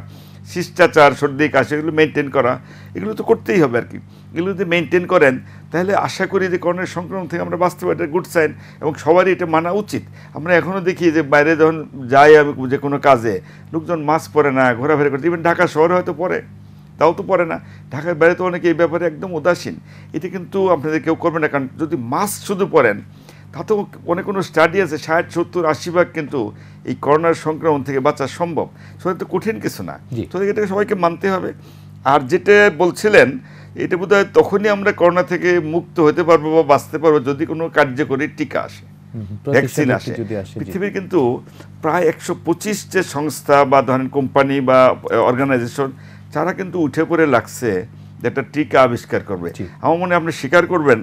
শিষ্টাচার সর্দি কাশি এগুলো মেনটেন করা এগুলো তো করতেই হবে আর কি এগুলো যদি মেনটেন করেন তাহলে আশা করি যে করোনার সংক্রমণ থেকে আমরা বাঁচতে পারি গুড সাইন এবং সবারই এটা মানা উচিত আমরা এখনও দেখি যে বাইরে যখন যাই আমি যে কোনো কাজে লোকজন মাস্ক পরে না ঘোরাফেরা করতে ইভেন ঢাকা শহরে হয়তো পরে তাও তো পরে না ঢাকার বাইরে তো অনেকে এই ব্যাপারে একদম উদাসীন এটি কিন্তু আপনাদের কেউ করবে না কারণ যদি মাস্ক শুধু পরেন তাতেও অনেক কোনো স্টাডি আছে ষাট সত্তর আশি ভাগ কিন্তু এই করোনার সংক্রমণ থেকে বাঁচা সম্ভব সেটা তো কঠিন কিছু না তো এটাকে সবাইকে মানতে হবে আর যেটা বলছিলেন এটা বোধ তখনই আমরা করোনা থেকে মুক্ত হতে পারবো বা বাঁচতে পারবো যদি কোনো কার্যকরী টিকা আসে ভ্যাকসিন আসে পৃথিবীর কিন্তু প্রায় একশো পঁচিশ যে সংস্থা বা ধরেন কোম্পানি বা অর্গানাইজেশন তারা কিন্তু উঠে পড়ে লাগছে একটা টিকা আবিষ্কার করবে আমার মনে আপনি স্বীকার করবেন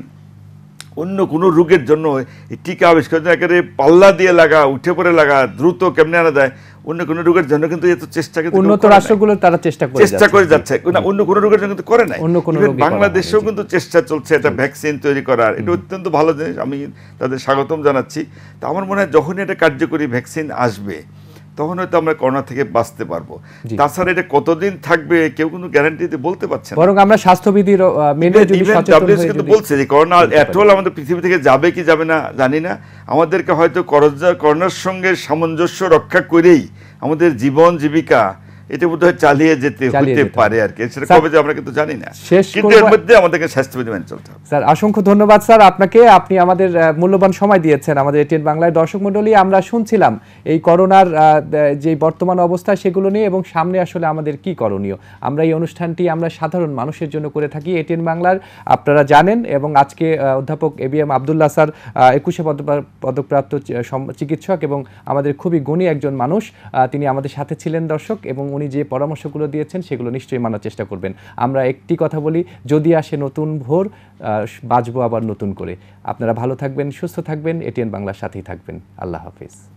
অন্য কোনো রোগের জন্য এই টিকা আবিষ্কার একেবারে পাল্লা দিয়ে লাগা উঠে পড়ে লাগা দ্রুত কেমনে আনা যায় অন্য কোনো রোগের জন্য কিন্তু এত চেষ্টা কিন্তু উন্নত রাষ্ট্রগুলো তারা চেষ্টা করে চেষ্টা করে যাচ্ছে না অন্য কোনো রোগের জন্য কিন্তু করে নাই অন্য কোনো বাংলাদেশেও কিন্তু চেষ্টা চলছে এটা ভ্যাকসিন তৈরি করার এটা অত্যন্ত ভালো জিনিস আমি তাদের স্বাগতম জানাচ্ছি তো আমার মনে হয় যখনই এটা কার্যকরী ভ্যাকসিন আসবে তখন হয়তো আমরা করোনা থেকে বাঁচতে পারবো তাছাড়া এটা কতদিন থাকবে কেউ কোনো গ্যারান্টি দিতে বলতে পারছে বরং আমরা স্বাস্থ্যবিধির মেনে যদি সচেতন কিন্তু বলছে যে করোনা এত অল আমাদের পৃথিবী থেকে যাবে কি যাবে না জানি না আমাদেরকে হয়তো করোনার সঙ্গে সামঞ্জস্য রক্ষা করেই আমাদের জীবন জীবিকা এটা বোধ চালিয়ে যেতে পারে আর কি সেটা কবে যে আমরা কিন্তু জানি না কিন্তু এর মধ্যে আমাদেরকে স্বাস্থ্যবিধি মেনে চলতে হবে স্যার অসংখ্য ধন্যবাদ স্যার আপনাকে আপনি আমাদের মূল্যবান সময় দিয়েছেন আমাদের এটিএন বাংলায় দর্শক মণ্ডলী আমরা শুনছিলাম এই করোনার যে বর্তমান অবস্থা সেগুলো নিয়ে এবং সামনে আসলে আমাদের কি করণীয় আমরা এই অনুষ্ঠানটি আমরা সাধারণ মানুষের জন্য করে থাকি এটিএন বাংলার আপনারা জানেন এবং আজকে অধ্যাপক A B M Abdullah sir একুশে পদকপ্রাপ্ত চিকিৎসক এবং আমাদের খুবই গুণী একজন মানুষ তিনি আমাদের সাথে ছিলেন দর্শক এবং উনি উনি যে পরামর্শগুলো দিয়েছেন সেগুলো নিশ্চয়ই মানার চেষ্টা করবেন আমরা একটি কথা বলি যদি আসে নতুন ভোর বাঁচবো আবার নতুন করে আপনারা ভালো থাকবেন সুস্থ থাকবেন এটিএন বাংলার সাথেই থাকবেন আল্লাহ হাফিজ